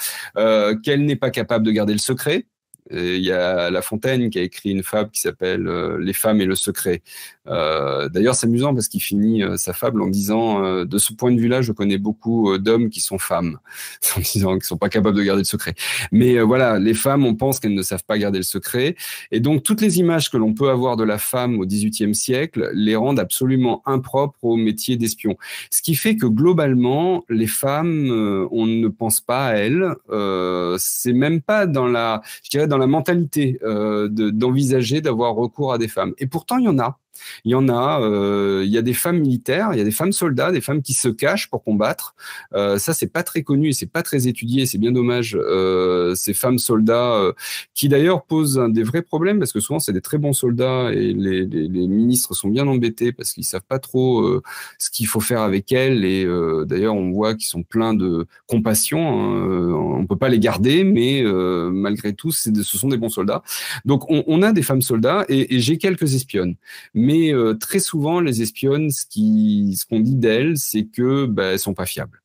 qu'elle n'est pas capable de garder le secret il y a La Fontaine qui a écrit une fable qui s'appelle euh, Les femmes et le secret. Euh, d'ailleurs, c'est amusant parce qu'il finit euh, sa fable en disant De ce point de vue-là, je connais beaucoup d'hommes qui sont femmes, en disant qu'ils sont pas capables de garder le secret. Mais voilà, les femmes, on pense qu'elles ne savent pas garder le secret. Et donc, toutes les images que l'on peut avoir de la femme au XVIIIe siècle les rendent absolument impropres au métier d'espion. Ce qui fait que globalement, les femmes, on ne pense pas à elles. c'est même pas dans la, je dirais, dans la mentalité euh, d'envisager d'avoir recours à des femmes. Et pourtant, il y en a. Il y en a, euh, il y a des femmes militaires, il y a des femmes soldats, des femmes qui se cachent pour combattre. Euh, ça, c'est pas très connu et c'est pas très étudié, c'est bien dommage. Euh, ces femmes soldats, qui d'ailleurs posent des vrais problèmes parce que souvent c'est des très bons soldats et les, ministres sont bien embêtés parce qu'ils savent pas trop ce qu'il faut faire avec elles. Et d'ailleurs, on voit qu'ils sont pleins de compassion. Hein, on peut pas les garder, mais malgré tout, ce sont des bons soldats. Donc, on, a des femmes soldats et, et j'ai quelques espionnes. Mais euh, très souvent, les espionnes, ce qu'on ce dit d'elles, c'est que ben, sont pas fiables.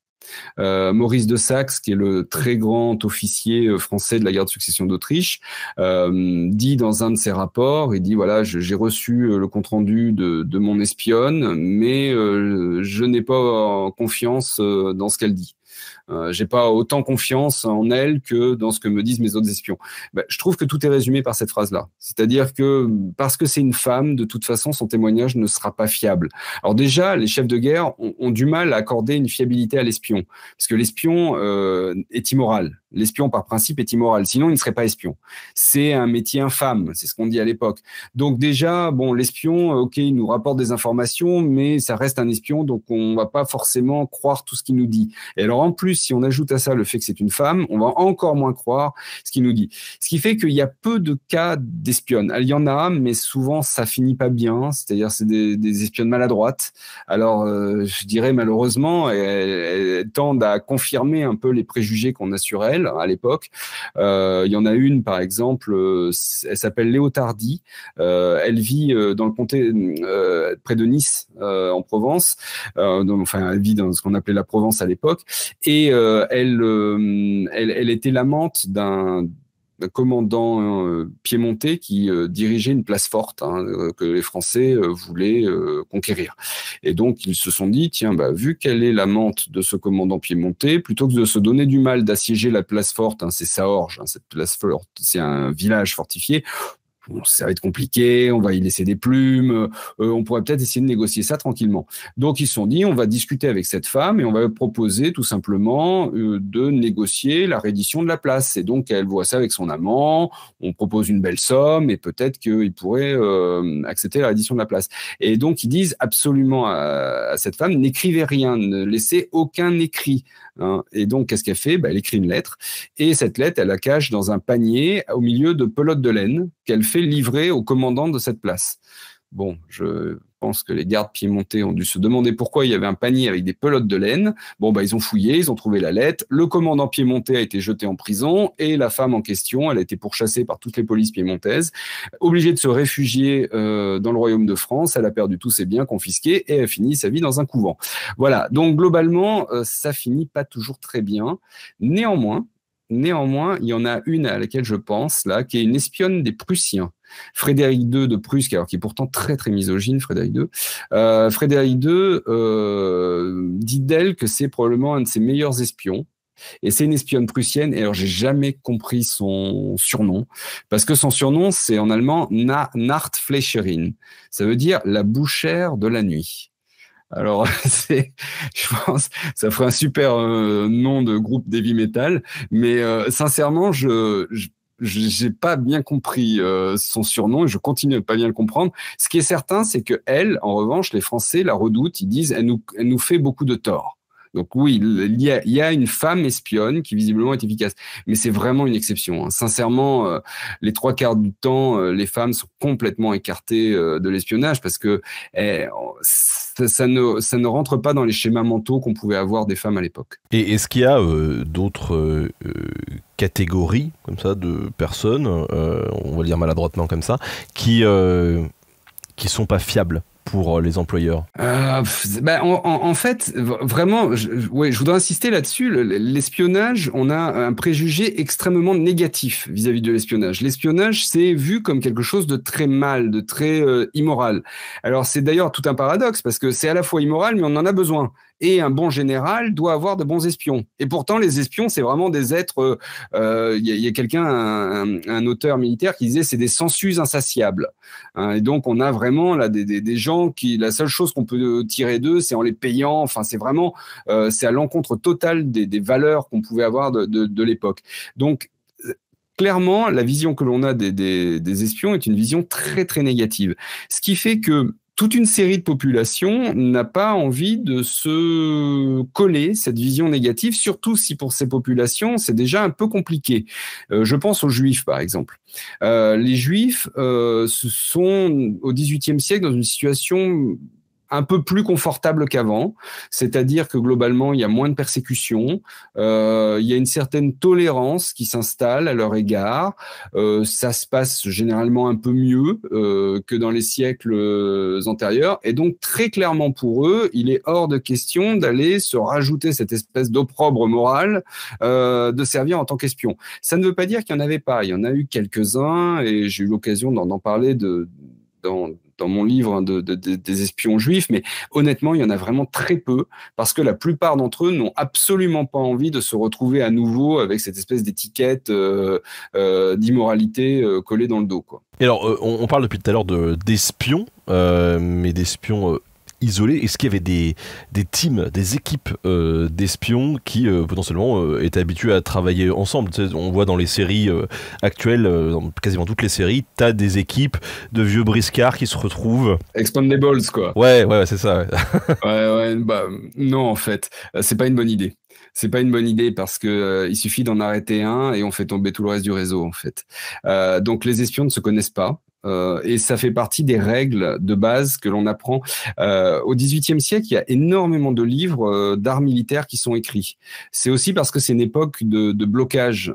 Euh, Maurice de Saxe, qui est le très grand officier euh, français de la guerre de succession d'Autriche, dit dans un de ses rapports, il dit voilà, j'ai reçu le compte rendu de, mon espionne, mais je n'ai pas confiance dans ce qu'elle dit. Euh, j'ai pas autant confiance en elle que dans ce que me disent mes autres espions. Bah, je trouve que tout est résumé par cette phrase-là. C'est-à-dire que parce que c'est une femme, de toute façon, son témoignage ne sera pas fiable. Alors déjà, les chefs de guerre ont, du mal à accorder une fiabilité à l'espion, parce que l'espion euh, est immoral. L'espion, par principe, est immoral. Sinon, il ne serait pas espion. C'est un métier infâme. C'est ce qu'on dit à l'époque. Donc, déjà, bon, l'espion, euh, OK, il nous rapporte des informations, mais ça reste un espion. Donc, on ne va pas forcément croire tout ce qu'il nous dit. Et alors, en plus, si on ajoute à ça le fait que c'est une femme, on va encore moins croire ce qu'il nous dit. Ce qui fait qu'il y a peu de cas d'espionne. Il y en a, mais souvent, ça finit pas bien. C'est-à-dire, c'est des, des espionnes maladroites. Alors, euh, je dirais, malheureusement, elles, tendent à confirmer un peu les préjugés qu'on assurait à l'époque. Euh, il y en a une, par exemple, euh, elle s'appelle Léotardie Euh, elle vit euh, dans le comté près de Nice, en Provence. enfin, elle vit dans ce qu'on appelait la Provence à l'époque. Et elle, elle, elle était l'amante d'un un commandant euh, piémontais qui euh, dirigeait une place forte hein, euh, que les Français euh, voulaient conquérir. Et donc ils se sont dit tiens bah vu quelle est la l'amante de ce commandant piémontais, plutôt que de se donner du mal d'assiéger la place forte, hein, c'est Saorge, hein, cette place forte, c'est un village fortifié, ça va être compliqué, on va y laisser des plumes, euh, on pourrait peut-être essayer de négocier ça tranquillement. Donc ils se sont dit, on va discuter avec cette femme et on va proposer tout simplement euh, de négocier la reddition de la place. Et donc elle voit ça avec son amant, on propose une belle somme et peut-être qu'il pourrait euh, accepter la reddition de la place. Et donc ils disent absolument à, cette femme, n'écrivez rien, ne laissez aucun écrit. Hein. Et donc qu'est-ce qu'elle fait bah, Elle écrit une lettre et cette lettre, elle la cache dans un panier au milieu de pelotes de laine qu'elle fait livré au commandant de cette place. Bon, je pense que les gardes piémontais ont dû se demander pourquoi il y avait un panier avec des pelotes de laine. Bon, bah, ils ont fouillé, ils ont trouvé la lettre. Le commandant piémontais a été jeté en prison et la femme en question, elle a été pourchassée par toutes les polices piémontaises, obligée de se réfugier euh, dans le royaume de France. Elle a perdu tous ses biens confisqués et a fini sa vie dans un couvent. Voilà. Donc, globalement, euh, ça finit pas toujours très bien. Néanmoins, Néanmoins, il y en a une à laquelle je pense, là, qui est une espionne des Prussiens. Frédéric II de Prusse, alors qui est pourtant très très misogyne, Frédéric II. Euh, Frédéric II euh, dit d'elle que c'est probablement un de ses meilleurs espions. Et c'est une espionne prussienne. Et alors, j'ai jamais compris son surnom. Parce que son surnom, c'est en allemand Na Ça veut dire la bouchère de la nuit. Alors, c'est, je pense, ça ferait un super euh, nom de groupe heavy metal, mais euh, sincèrement, je, je j'ai pas bien compris euh, son surnom et je continue à pas bien le comprendre. Ce qui est certain, c'est que elle, en revanche, les Français la redoutent. Ils disent, elle nous, elle nous fait beaucoup de tort. Donc oui, il y, a, une femme espionne qui visiblement est efficace, mais c'est vraiment une exception. Hein. Sincèrement, euh, les trois quarts du temps, euh, les femmes sont complètement écartées euh, de l'espionnage parce que eh, ça, ne, ça, ne, rentre pas dans les schémas mentaux qu'on pouvait avoir des femmes à l'époque. Et est-ce qu'il y a d'autres catégories comme ça de personnes, on va dire maladroitement comme ça, qui qui sont pas fiables pour euh, les employeurs euh, ben, en, fait, vraiment, je, je voudrais insister là-dessus. L'espionnage, on a un préjugé extrêmement négatif vis-à-vis de l'espionnage. L'espionnage, c'est vu comme quelque chose de très mal, de très euh, immoral. Alors c'est d'ailleurs tout un paradoxe parce que c'est à la fois immoral, mais on en a besoin et un bon général doit avoir de bons espions. Et pourtant, les espions, c'est vraiment des êtres. Euh, il y a, quelqu'un, un, auteur militaire, qui disait c'est des sensus insatiables. Hein. et donc, on a vraiment là des, gens qui la seule chose qu'on peut euh, tirer d'eux, c'est en les payant. Enfin, c'est vraiment euh, c'est à l'encontre totale des, valeurs qu'on pouvait avoir de, l'époque. Donc Clairement, la vision que l'on a des, des espions est une vision très très négative. Ce qui fait que toute une série de populations n'a pas envie de se coller cette vision négative, surtout si pour ces populations c'est déjà un peu compliqué. Euh, je pense aux juifs par exemple. Euh, les juifs euh, sont au XVIIIe siècle dans une situation un peu plus confortable qu'avant, c'est-à-dire que globalement, il y a moins de persécutions, euh, il y a une certaine tolérance qui s'installe à leur égard, euh, ça se passe généralement un peu mieux euh, que dans les siècles antérieurs, et donc très clairement pour eux, il est hors de question d'aller se rajouter cette espèce d'opprobre morale de servir en tant qu'espion. Ça ne veut pas dire qu'il n'y en avait pas, il y en a eu quelques-uns, et j'ai eu l'occasion d'en parler de, dans, dans mon livre hein, des espions juifs, mais honnêtement, il y en a vraiment très peu parce que la plupart d'entre eux n'ont absolument pas envie de se retrouver à nouveau avec cette espèce d'étiquette euh, euh, d'immoralité euh, collée dans le dos. Et alors, on, parle depuis tout à l'heure d'espions, mais d'espions isolés Est-ce qu'il y avait des, des teams, des équipes euh, d'espions qui euh, potentiellement euh, étaient habitués à travailler ensemble On voit dans les séries actuelles, dans quasiment toutes les séries, t'as des équipes de vieux briscards qui se retrouvent. Expandables quoi. Ouais, ouais, c'est ça. Ouais. ouais, bah, non en fait, c'est pas une bonne idée c'est pas une bonne idée parce que il suffit d'en arrêter un et on fait tomber tout le reste du réseau en fait. donc les espions ne se connaissent pas. Euh, et ça fait partie des règles de base que l'on apprend. Euh, au XVIIIe siècle, il y a énormément de livres euh, d'art militaire qui sont écrits. C'est aussi parce que c'est une époque de, blocage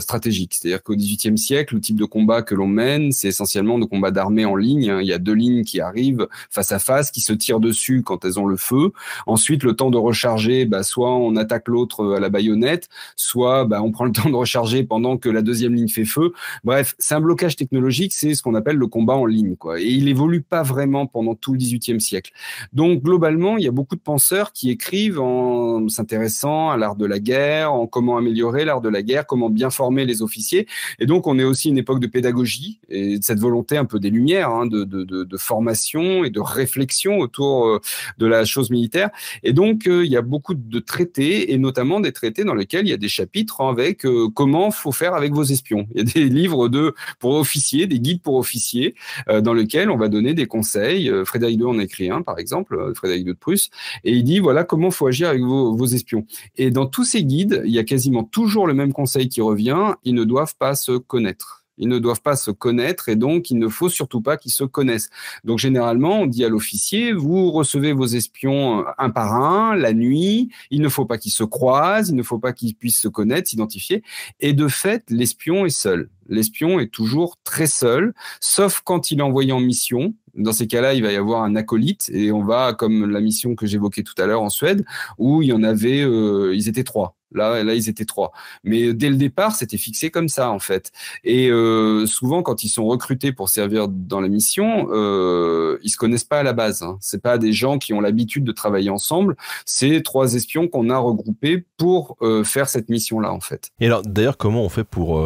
stratégique. C'est-à-dire qu'au XVIIIe siècle, le type de combat que l'on mène, c'est essentiellement de combat d'armée en ligne. Il y a deux lignes qui arrivent face à face, qui se tirent dessus quand elles ont le feu. Ensuite, le temps de recharger, bah, soit on attaque l'autre à la baïonnette, soit bah, on prend le temps de recharger pendant que la deuxième ligne fait feu. Bref, c'est un blocage technologique c'est ce qu'on appelle le combat en ligne. Quoi. Et il évolue pas vraiment pendant tout le XVIIIe siècle. Donc globalement, il y a beaucoup de penseurs qui écrivent en s'intéressant à l'art de la guerre, en comment améliorer l'art de la guerre, comment bien former les officiers. Et donc on est aussi une époque de pédagogie et de cette volonté un peu des Lumières, hein, de, de, formation et de réflexion autour euh, de la chose militaire. Et donc euh, il y a beaucoup de traités et notamment des traités dans lesquels il y a des chapitres avec euh, comment faut faire avec vos espions. Il y a des livres de pour officiers, des guides guide pour officiers euh, dans lequel on va donner des conseils. Euh, Frédéric II en écrit un, par exemple, euh, Frédéric II de Prusse, et il dit voilà comment faut agir avec vos espions. Et dans tous ces guides, il y a quasiment toujours le même conseil qui revient ils ne doivent pas se connaître. Ils ne doivent pas se connaître et donc il ne faut surtout pas qu'ils se connaissent. Donc généralement, on dit à l'officier, vous recevez vos espions euh, un par un, la nuit, il ne faut pas qu'ils se croisent, il ne faut pas qu'ils puissent se connaître, s'identifier. Et de fait, l'espion est seul. L'espion est toujours très seul, sauf quand il est envoyé en mission. Dans ces cas-là, il va y avoir un acolyte et on va, comme la mission que j'évoquais tout à l'heure en Suède, où il y en avait, euh, ils étaient trois Là, là, ils étaient trois. Mais euh, dès le départ, c'était fixé comme ça, en fait. Et euh, souvent, quand ils sont recrutés pour servir dans la mission, ils euh, ils se connaissent pas à la base. Hein. C'est pas des gens qui ont l'habitude de travailler ensemble. C'est trois espions qu'on a regroupés pour faire cette mission-là, en fait. Et alors, d'ailleurs, comment on fait pour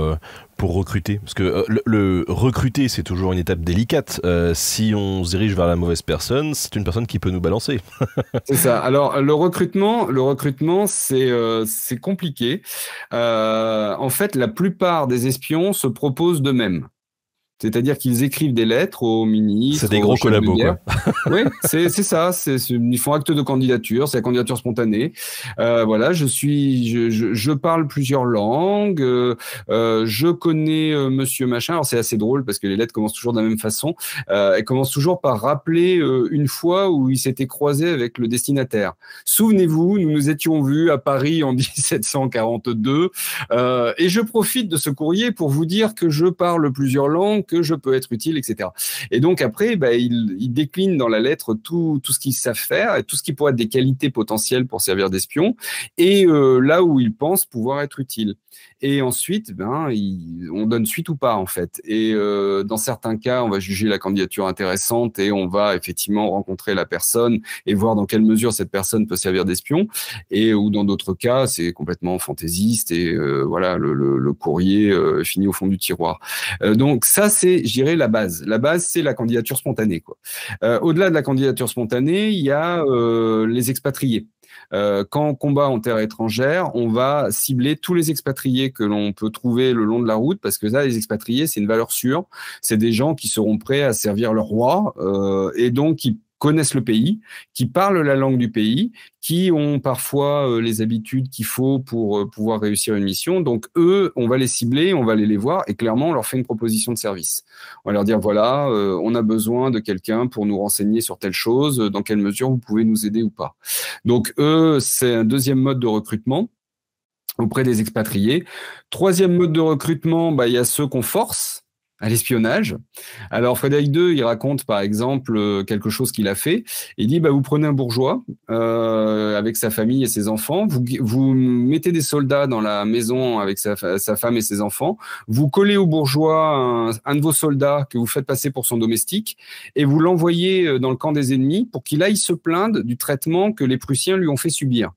pour recruter Parce que euh, le, recruter, c'est toujours une étape délicate. Euh, si on se dirige vers la mauvaise personne, c'est une personne qui peut nous balancer. c'est ça. Alors le recrutement, le recrutement, c'est euh, compliqué. en fait, la plupart des espions se proposent d'eux-mêmes. C'est-à-dire qu'ils écrivent des lettres aux ministres. C'est des gros collabos. quoi. oui, c'est ça. c'est ils font acte de candidature, c'est la candidature spontanée. Euh, voilà, je suis, je, je, je parle plusieurs langues. Euh, euh je connais euh, Monsieur Machin. Alors c'est assez drôle parce que les lettres commencent toujours de la même façon. Euh, elles commencent toujours par rappeler une fois où ils s'étaient croisés avec le destinataire. Souvenez-vous, nous nous étions vus à Paris en 1742. et je profite de ce courrier pour vous dire que je parle plusieurs langues que je peux être utile, etc. Et donc après, bah, il, décline dans la lettre tout, tout ce qu'il savent faire et tout ce qui pourrait être des qualités potentielles pour servir d'espion et euh, là où il pense pouvoir être utile. Et ensuite, ben, on donne suite ou pas, en fait. Et euh, dans certains cas, on va juger la candidature intéressante et on va effectivement rencontrer la personne et voir dans quelle mesure cette personne peut servir d'espion. Et ou dans d'autres cas, c'est complètement fantaisiste et euh, voilà, le, le, le courrier euh, finit au fond du tiroir. Euh, donc ça, c'est, je la base. La base, c'est la candidature spontanée. Quoi. Euh, au-delà de la candidature spontanée, il y a les expatriés. Euh, quand on combat en terre étrangère, on va cibler tous les expatriés que l'on peut trouver le long de la route, parce que ça, les expatriés, c'est une valeur sûre. C'est des gens qui seront prêts à servir leur roi euh, et donc qui connaissent le pays, qui parlent la langue du pays, qui ont parfois euh, les habitudes qu'il faut pour euh, pouvoir réussir une mission. Donc eux, on va les cibler, on va aller les voir et clairement on leur fait une proposition de service. On va leur dire voilà, euh, on a besoin de quelqu'un pour nous renseigner sur telle chose, dans quelle mesure vous pouvez nous aider ou pas. Donc eux, c'est un deuxième mode de recrutement auprès des expatriés. Troisième mode de recrutement, bah, il y a ceux qu'on force à l'espionnage. Alors Frédéric II, il raconte par exemple euh, quelque chose qu'il a fait. Il dit, bah, vous prenez un bourgeois euh, avec sa famille et ses enfants, vous, vous mettez des soldats dans la maison avec sa, femme et ses enfants, vous collez au bourgeois un, un, de vos soldats que vous faites passer pour son domestique et vous l'envoyez euh, dans le camp des ennemis pour qu'il aille se plaindre du traitement que les Prussiens lui ont fait subir.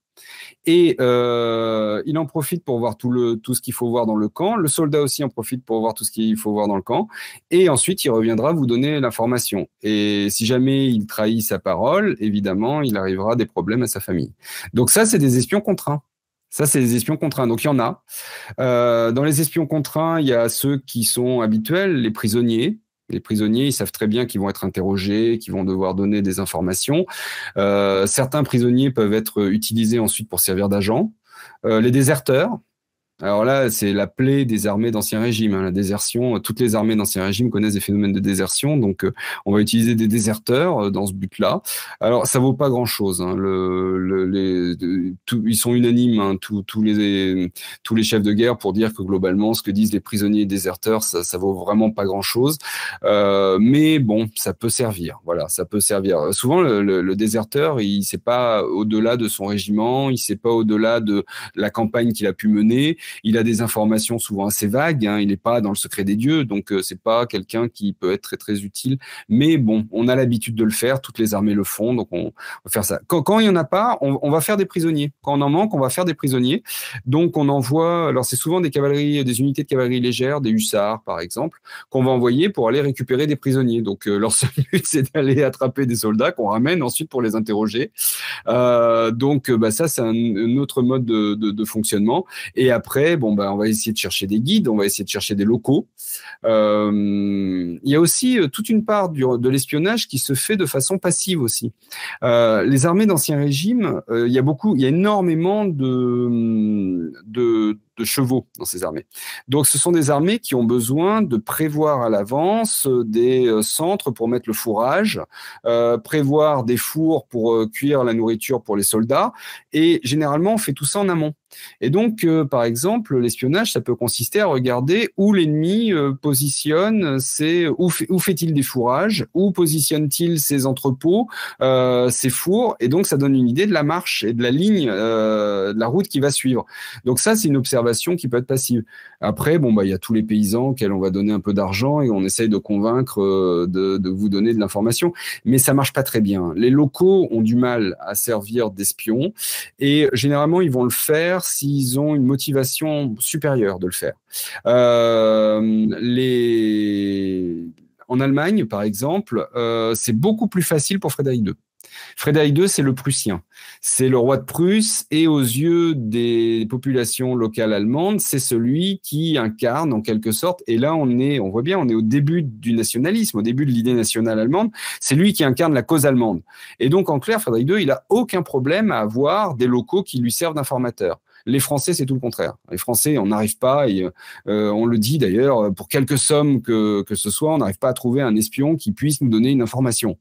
Et euh, il en profite pour voir tout, le, tout ce qu'il faut voir dans le camp. Le soldat aussi en profite pour voir tout ce qu'il faut voir dans le camp. Et ensuite, il reviendra vous donner l'information. Et si jamais il trahit sa parole, évidemment, il arrivera des problèmes à sa famille. Donc ça, c'est des espions contraints. Ça, c'est des espions contraints. Donc, il y en a. Euh, dans les espions contraints, il y a ceux qui sont habituels, les prisonniers, les prisonniers, ils savent très bien qu'ils vont être interrogés, qu'ils vont devoir donner des informations. Euh, certains prisonniers peuvent être utilisés ensuite pour servir d'agents. Euh, les déserteurs, alors là, c'est la plaie des armées d'ancien régime, hein, la désertion. Toutes les armées d'ancien régime connaissent des phénomènes de désertion, donc euh, on va utiliser des déserteurs euh, dans ce but-là. Alors ça vaut pas grand-chose. Hein. ils sont unanimes, hein, les, tous les chefs de guerre, pour dire que globalement, ce que disent les prisonniers déserteurs, ça, ça vaut vraiment pas grand-chose. Euh, mais bon, ça peut servir. Voilà, ça peut servir. Souvent, le, déserteur, il ne sait pas au-delà de son régiment, il sait pas au-delà de la campagne qu'il a pu mener. Il a des informations souvent assez vagues. Hein, il n'est pas dans le secret des dieux, donc euh, c'est pas quelqu'un qui peut être très utile. Mais bon, on a l'habitude de le faire. Toutes les armées le font, donc on, va faire ça. Quand, il y en a pas, on, va faire des prisonniers. Quand on en manque, on va faire des prisonniers. Donc on envoie. Alors c'est souvent des cavaleries, des unités de cavalerie légère, des hussards par exemple, qu'on va envoyer pour aller récupérer des prisonniers. Donc euh, leur seul but c'est d'aller attraper des soldats qu'on ramène ensuite pour les interroger. Euh, donc bah, ça c'est un, autre mode de, de fonctionnement. Et après bon, ben, on va essayer de chercher des guides, on va essayer de chercher des locaux. Euh, il y a aussi euh, toute une part de l'espionnage qui se fait de façon passive aussi. Euh, les armées d'ancien régime, il y a beaucoup, il y a énormément de, de de chevaux dans ces armées. Donc ce sont des armées qui ont besoin de prévoir à l'avance euh, des euh, centres pour mettre le fourrage, euh, prévoir des fours pour cuire la nourriture pour les soldats, et généralement on fait tout ça en amont. Et donc, par exemple, l'espionnage, ça peut consister à regarder où l'ennemi positionne ses, où, fait, il des fourrages, où positionne-t-il ses entrepôts, ses fours, et donc ça donne une idée de la marche et de la ligne, de la route qui va suivre. Donc ça, c'est une observation qui peut être passive. Après, bon, bah, il y a tous les paysans auxquels on va donner un peu d'argent et on essaye de convaincre euh, de, vous donner de l'information. Mais ça marche pas très bien. Les locaux ont du mal à servir d'espions et généralement, ils vont le faire s'ils ont une motivation supérieure de le faire. Euh, les en Allemagne, par exemple, euh, c'est beaucoup plus facile pour Frédéric II. Frédéric II, c'est le Prussien. C'est le roi de Prusse et aux yeux des populations locales allemandes, c'est celui qui incarne en quelque sorte, et là on est, on voit bien, on est au début du nationalisme, au début de l'idée nationale allemande, c'est lui qui incarne la cause allemande. Et donc en clair, Frédéric II, il n'a aucun problème à avoir des locaux qui lui servent d'informateurs. Les Français, c'est tout le contraire. Les Français, on n'arrive pas, et euh, on le dit d'ailleurs, pour quelque somme que, que ce soit, on n'arrive pas à trouver un espion qui puisse nous donner une information.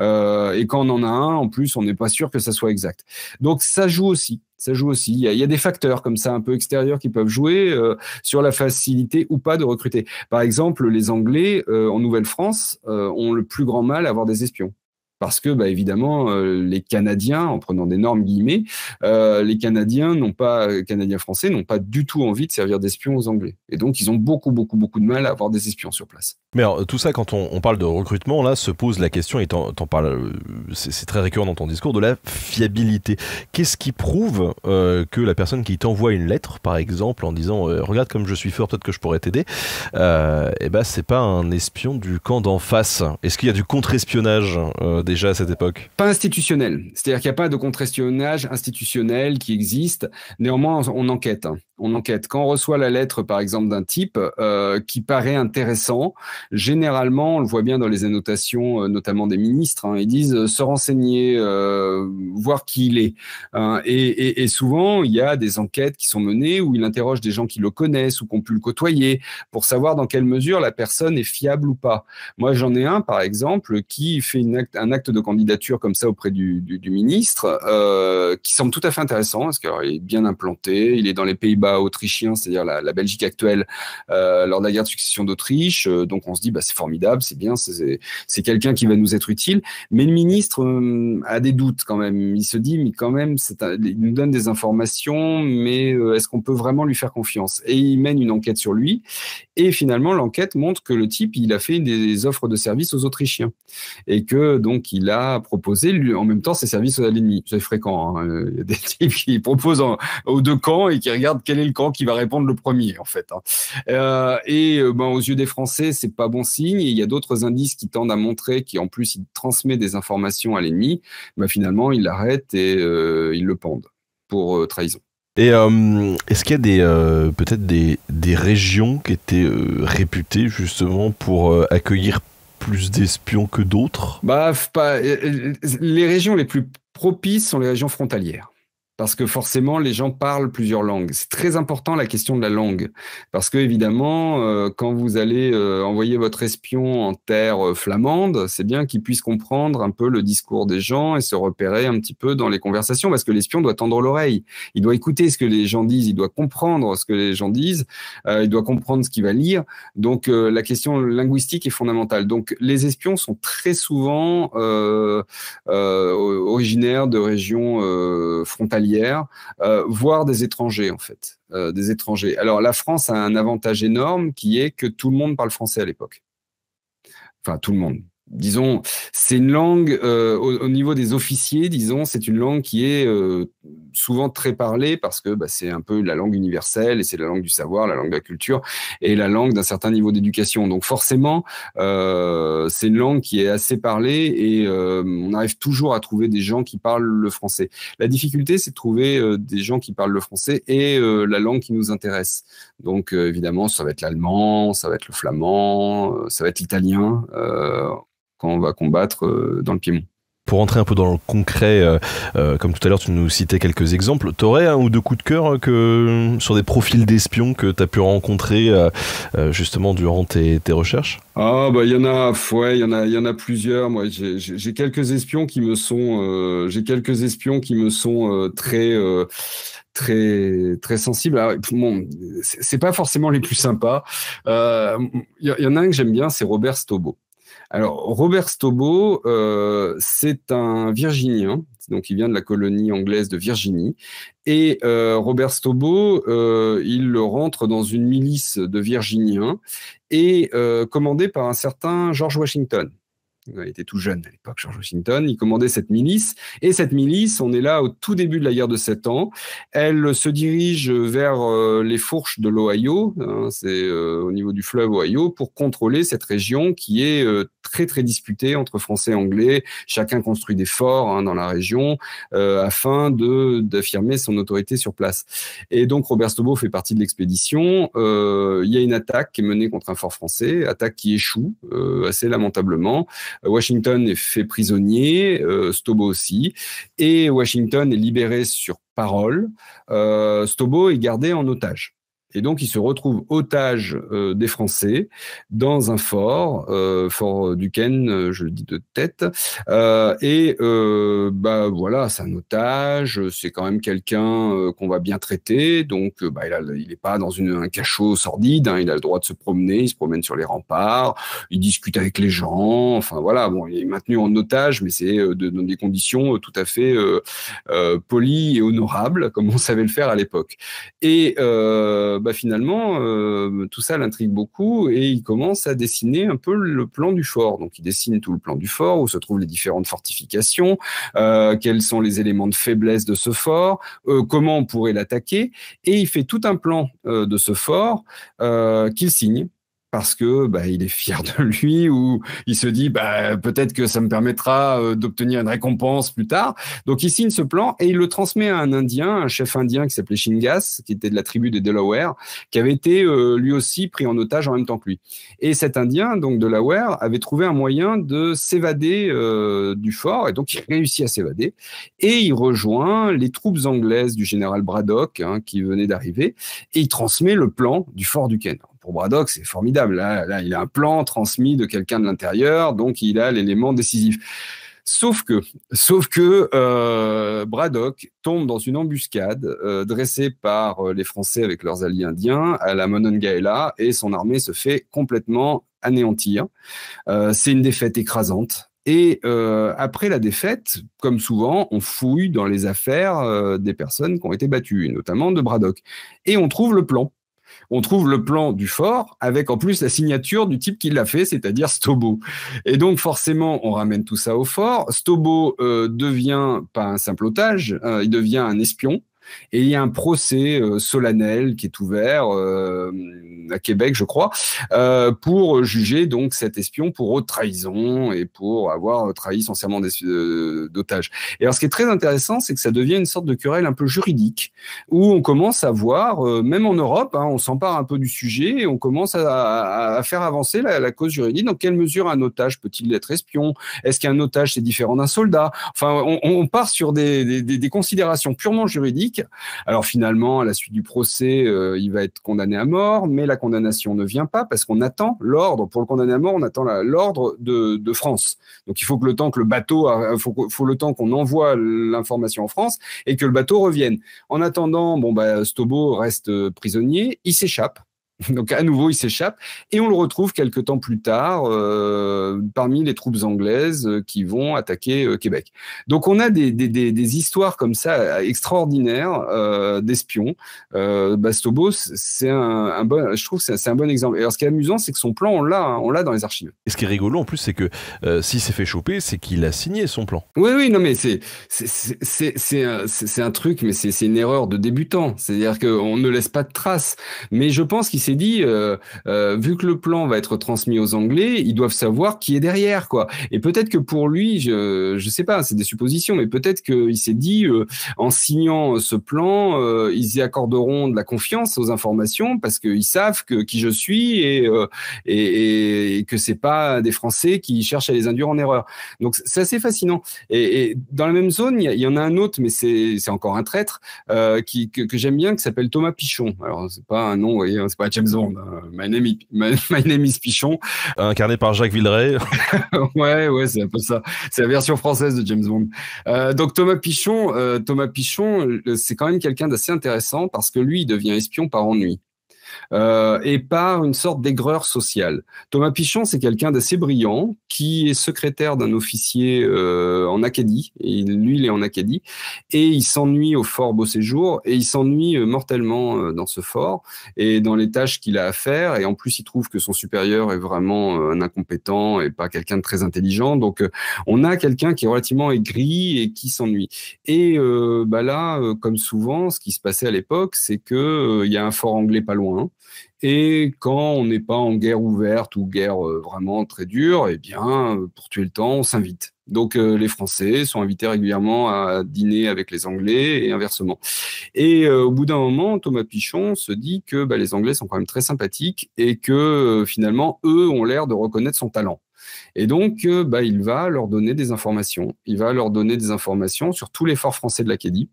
Euh, et quand on en a un, en plus, on n'est pas sûr que ça soit exact. Donc ça joue aussi ça joue aussi. Il y, a, des facteurs comme ça un peu extérieurs qui peuvent jouer euh, sur la facilité ou pas de recruter. Par exemple, les Anglais en Nouvelle-France ont le plus grand mal à avoir des espions parce que bah, évidemment euh, les Canadiens, en prenant d'énormes guillemets, euh, les Canadiens n'ont pas, euh, Canadiens français n'ont pas du tout envie de servir d'espions aux Anglais, et donc ils ont beaucoup beaucoup beaucoup de mal à avoir des espions sur place. Mais alors, tout ça, quand on, parle de recrutement, là se pose la question, et t'en parles, c'est très récurrent dans ton discours, de la fiabilité. Qu'est-ce qui prouve que la personne qui t'envoie une lettre, par exemple, en disant regarde comme je suis fort, peut-être que je pourrais t'aider, et eh ben c'est pas un espion du camp d'en face. Est-ce qu'il y a du contre-espionnage déjà à cette époque Pas institutionnel. C'est-à-dire qu'il n'y a pas de contre institutionnel qui existe. Néanmoins, on enquête. Hein on enquête. Quand on reçoit la lettre, par exemple, d'un type euh, qui paraît intéressant, généralement, on le voit bien dans les annotations, euh, notamment des ministres, hein, ils disent euh, se renseigner, voir qui il est. Hein. et, souvent, il y a des enquêtes qui sont menées où il interroge des gens qui le connaissent ou qui ont pu le côtoyer pour savoir dans quelle mesure la personne est fiable ou pas. Moi, j'en ai un, par exemple, qui fait un acte de candidature comme ça auprès du, du ministre, qui semble tout à fait intéressant, parce qu'il est bien implanté, il est dans les Pays-Bas autrichien, c'est-à-dire la, Belgique actuelle, euh, lors de la guerre de succession d'Autriche. Euh, donc on se dit, bah, c'est formidable, c'est bien, c'est quelqu'un qui va nous être utile. Mais le ministre euh, a des doutes quand même. Il se dit, mais quand même, il nous donne des informations, mais est-ce qu'on peut vraiment lui faire confiance Et il mène une enquête sur lui. Et finalement, l'enquête montre que le type, il a fait des offres de services aux Autrichiens et que donc il a proposé en même temps ses services aux l'ennemi. C'est fréquent. Hein. Il y a des types qui proposent aux deux camps et qui regardent quel le camp qui va répondre le premier en fait. Hein. Euh, et euh, ben, aux yeux des Français, c'est pas bon signe. il y a d'autres indices qui tendent à montrer qu'en plus il transmet des informations à l'ennemi. Ben, finalement, il l'arrête et euh, il le pendent pour trahison. Et est-ce qu'il y a des peut-être des, des, régions qui étaient réputées justement pour accueillir plus d'espions que d'autres Bah, pas, les régions les plus propices sont les régions frontalières parce que forcément les gens parlent plusieurs langues. C'est très important la question de la langue parce que évidemment euh, quand vous allez euh, envoyer votre espion en terre euh, flamande, c'est bien qu'il puisse comprendre un peu le discours des gens et se repérer un petit peu dans les conversations parce que l'espion doit tendre l'oreille, il doit écouter ce que les gens disent, il doit comprendre ce que les gens disent, il doit comprendre ce qu'il va lire. Donc la question linguistique est fondamentale. Donc les espions sont très souvent originaires de régions frontalières hier, euh, voire des étrangers en fait, euh, des étrangers. Alors la France a un avantage énorme qui est que tout le monde parle français à l'époque. Enfin tout le monde, disons, c'est une langue euh, au, niveau des officiers, disons, c'est une langue qui est euh, souvent très parlée parce que bah, c'est un peu la langue universelle et c'est la langue du savoir, la langue de la culture et la langue d'un certain niveau d'éducation. Donc forcément, euh, c'est une langue qui est assez parlée et on arrive toujours à trouver des gens qui parlent le français. La difficulté, c'est de trouver des gens qui parlent le français et la langue qui nous intéresse. Donc évidemment, ça va être l'allemand, ça va être le flamand, ça va être l'italien quand on va combattre euh, dans le Piémont pour entrer un peu dans le concret, euh, euh, comme tout à l'heure tu nous citais quelques exemples, t'aurais un ou deux coups de cœur que, sur des profils d'espions que tu as pu rencontrer justement durant tes, recherches Ah bah il y en a, ouais, il y en a, il y en a plusieurs. Moi, j'ai quelques espions qui me sont, j'ai quelques espions qui me sont très très très sensible. Bon, c'est pas forcément les plus sympas. Il y, en a un que j'aime bien, c'est Robert Stobo. Alors, Robert Stobo, euh, c'est un Virginien, donc il vient de la colonie anglaise de Virginie. Et euh, Robert Stobo, euh, il rentre dans une milice de Virginiens et commandé par un certain George Washington. Il était tout jeune à l'époque, George Washington. Il commandait cette milice. Et cette milice, on est là au tout début de la guerre de Sept Ans. Elle se dirige vers les fourches de l'Ohio, hein, c'est au niveau du fleuve Ohio, pour contrôler cette région qui est très très disputé entre Français et Anglais. Chacun construit des forts hein, dans la région euh, afin de d'affirmer son autorité sur place. Et donc Robert Stobo fait partie de l'expédition. Euh, il y a une attaque qui est menée contre un fort français, attaque qui échoue euh, assez lamentablement. Washington est fait prisonnier, Stobo aussi, et Washington est libéré sur parole. Stobo est gardé en otage. Et donc, il se retrouve otage euh, des Français dans un fort, euh, fort euh, du Ken je le dis de tête. et bah voilà, c'est un otage, c'est quand même quelqu'un qu'on va bien traiter. Donc, bah, il n'est pas dans une, un cachot sordide, hein. il a le droit de se promener, il se promène sur les remparts, il discute avec les gens. Enfin voilà, bon, il est maintenu en otage, mais c'est dans des conditions tout à fait polies et honorables, comme on savait le faire à l'époque. Et euh, bah, finalement, euh, tout ça l'intrigue beaucoup et il commence à dessiner un peu le plan du fort. Donc, il dessine tout le plan du fort, où se trouvent les différentes fortifications, euh, quels sont les éléments de faiblesse de ce fort, comment on pourrait l'attaquer. Et il fait tout un plan de ce fort qu'il signe parce que bah, il est fier de lui ou il se dit bah, peut-être que ça me permettra euh, d'obtenir une récompense plus tard. Donc il signe ce plan et il le transmet à un Indien, un chef indien qui s'appelait Shingas, qui était de la tribu des Delaware, qui avait été euh, lui aussi pris en otage en même temps que lui. Et cet Indien, donc Delaware, avait trouvé un moyen de s'évader euh, du fort et donc il réussit à s'évader et il rejoint les troupes anglaises du général Braddock hein, qui venait d'arriver et il transmet le plan du fort du Ken pour Braddock, c'est formidable. Là, il a un plan transmis de quelqu'un de l'intérieur, donc il a l'élément décisif. Sauf que, sauf que euh, Braddock tombe dans une embuscade euh, dressée par euh, les Français avec leurs alliés indiens à la Monongahela et son armée se fait complètement anéantir. C'est une défaite écrasante. Et après la défaite, comme souvent, on fouille dans les affaires des personnes qui ont été battues, et notamment de Braddock. Et on trouve le plan on trouve le plan du fort avec en plus la signature du type qui l'a fait, c'est-à-dire Stobo. Et donc forcément, on ramène tout ça au fort. Stobo euh, devient pas un simple otage, euh, il devient un espion. Et il y a un procès euh, solennel qui est ouvert euh, à Québec, je crois, euh, pour juger donc cet espion pour haute trahison et pour avoir trahi son serment d'otage. Et alors, ce qui est très intéressant, c'est que ça devient une sorte de querelle un peu juridique où on commence à voir, même en Europe, hein, on s'empare un peu du sujet et on commence à, faire avancer la, cause juridique. Dans quelle mesure un otage peut-il être espion Est-ce qu'un otage c'est différent d'un soldat Enfin, on, part sur des considérations purement juridiques alors finalement, à la suite du procès, euh, il va être condamné à mort, mais la condamnation ne vient pas parce qu'on attend l'ordre. Pour le condamner à mort, on attend l'ordre de, France. Donc il faut que le temps que le bateau, faut, le temps qu'on envoie l'information en France et que le bateau revienne. En attendant, bon bah Stobo reste euh, prisonnier, il s'échappe. Donc à nouveau, il s'échappe et on le retrouve quelque temps plus tard euh, parmi les troupes anglaises euh, qui vont attaquer euh, Québec. Donc on a des, des, des, histoires comme ça extraordinaires d'espions. Bastobos, c'est un, bon, je trouve, c'est un, bon exemple. Et alors ce qui est amusant, c'est que son plan, on l'a, hein, on l'a dans les archives. Et ce qui est rigolo en plus, c'est que s'il s'est fait choper, c'est qu'il a signé son plan. Oui, oui, non mais c'est c'est un, un truc, mais c'est une erreur de débutant. C'est-à-dire qu'on ne laisse pas de traces. Mais je pense qu'il dit, euh, euh, vu que le plan va être transmis aux Anglais, ils doivent savoir qui est derrière, quoi. Et peut-être que pour lui, je je sais pas, c'est des suppositions, mais peut-être qu'il s'est dit, euh, en signant ce plan, ils y accorderont de la confiance aux informations parce qu'ils savent que qui je suis et et, et que c'est pas des Français qui cherchent à les induire en erreur. Donc c'est assez fascinant. Et, dans la même zone, il y, en a un autre, mais c'est encore un traître qui que, que j'aime bien, qui s'appelle Thomas Pichon. Alors c'est pas un nom, hein, c'est pas James Bond. Hein. My name, is, my, name is Pichon. Incarné par Jacques Villeray. ouais, ouais, c'est un peu ça. C'est la version française de James Bond. Euh, donc Thomas Pichon, euh, Thomas Pichon, euh, c'est quand même quelqu'un d'assez intéressant parce que lui il devient espion par ennui. Euh, et par une sorte d'aigreur sociale. Thomas Pichon, c'est quelqu'un d'assez brillant qui est secrétaire d'un officier euh, en Acadie. Et lui, il est en Acadie et il s'ennuie au fort Beau Séjour et il s'ennuie euh, mortellement dans ce fort et dans les tâches qu'il a à faire. Et en plus, il trouve que son supérieur est vraiment un incompétent et pas quelqu'un de très intelligent. Donc, on a quelqu'un qui est relativement aigri et qui s'ennuie. Et bah là, comme souvent, ce qui se passait à l'époque, c'est que il y a un fort anglais pas loin et quand on n'est pas en guerre ouverte ou guerre euh, vraiment très dure, eh bien, euh, pour tuer le temps, on s'invite. Donc euh, les Français sont invités régulièrement à dîner avec les Anglais et inversement. Et au bout d'un moment, Thomas Pichon se dit que bah, les Anglais sont quand même très sympathiques et que finalement, eux ont l'air de reconnaître son talent. Et donc, bah, il va leur donner des informations. Il va leur donner des informations sur tous les forts français de l'Acadie.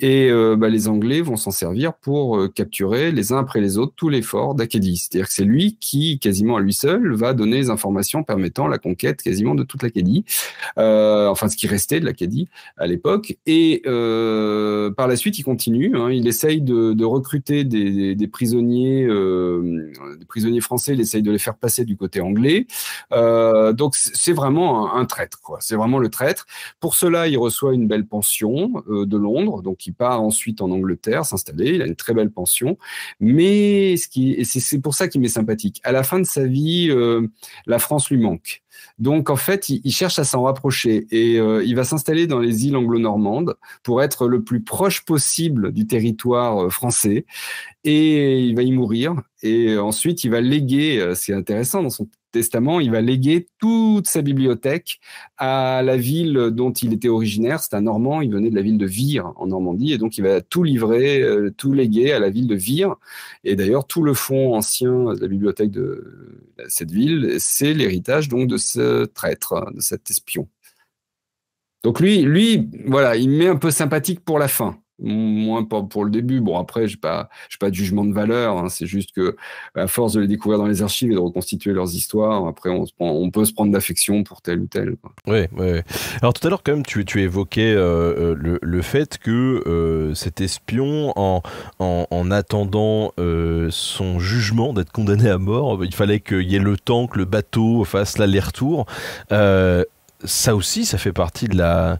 Et euh, bah, les Anglais vont s'en servir pour euh, capturer les uns après les autres tous les forts d'Acadie, C'est-à-dire que c'est lui qui, quasiment à lui seul, va donner les informations permettant la conquête quasiment de toute l'Acadie, euh, enfin ce qui restait de l'Acadie à l'époque. Et par la suite, il continue. Hein. il essaye de, recruter des, prisonniers, des prisonniers français. Il essaye de les faire passer du côté anglais. donc c'est vraiment un, traître, quoi. C'est vraiment le traître. Pour cela, il reçoit une belle pension de Londres donc il part ensuite en Angleterre s'installer, il a une très belle pension, mais ce qui, et c'est pour ça qu'il m'est sympathique, à la fin de sa vie, euh, la France lui manque. Donc en fait, il, cherche à s'en rapprocher et euh, il va s'installer dans les îles anglo-normandes pour être le plus proche possible du territoire euh, français. Et il va y mourir. Et ensuite, il va léguer, c'est intéressant dans son Testament, il va léguer toute sa bibliothèque à la ville dont il était originaire. C'est un Normand, il venait de la ville de Vire en Normandie, et donc il va tout livrer, euh, tout léguer à la ville de Vire. Et d'ailleurs, tout le fonds ancien de la bibliothèque de cette ville, c'est l'héritage donc de ce traître, de cet espion. Donc lui, lui, voilà, il met un peu sympathique pour la fin moins pour, pour le début. Bon, après, je n'ai pas, pas de jugement de valeur. Hein. C'est juste que, à force de les découvrir dans les archives et de reconstituer leurs histoires, après, on, on peut se prendre d'affection pour tel ou tel. Quoi. Oui, oui. Alors, tout à l'heure, quand même, tu, tu évoquais euh, euh, le, le, fait que euh, cet espion, en, en, attendant son jugement d'être condamné à mort, il fallait qu'il y ait le temps que le bateau fasse l'aller-retour. Euh, ça aussi, ça fait partie de la,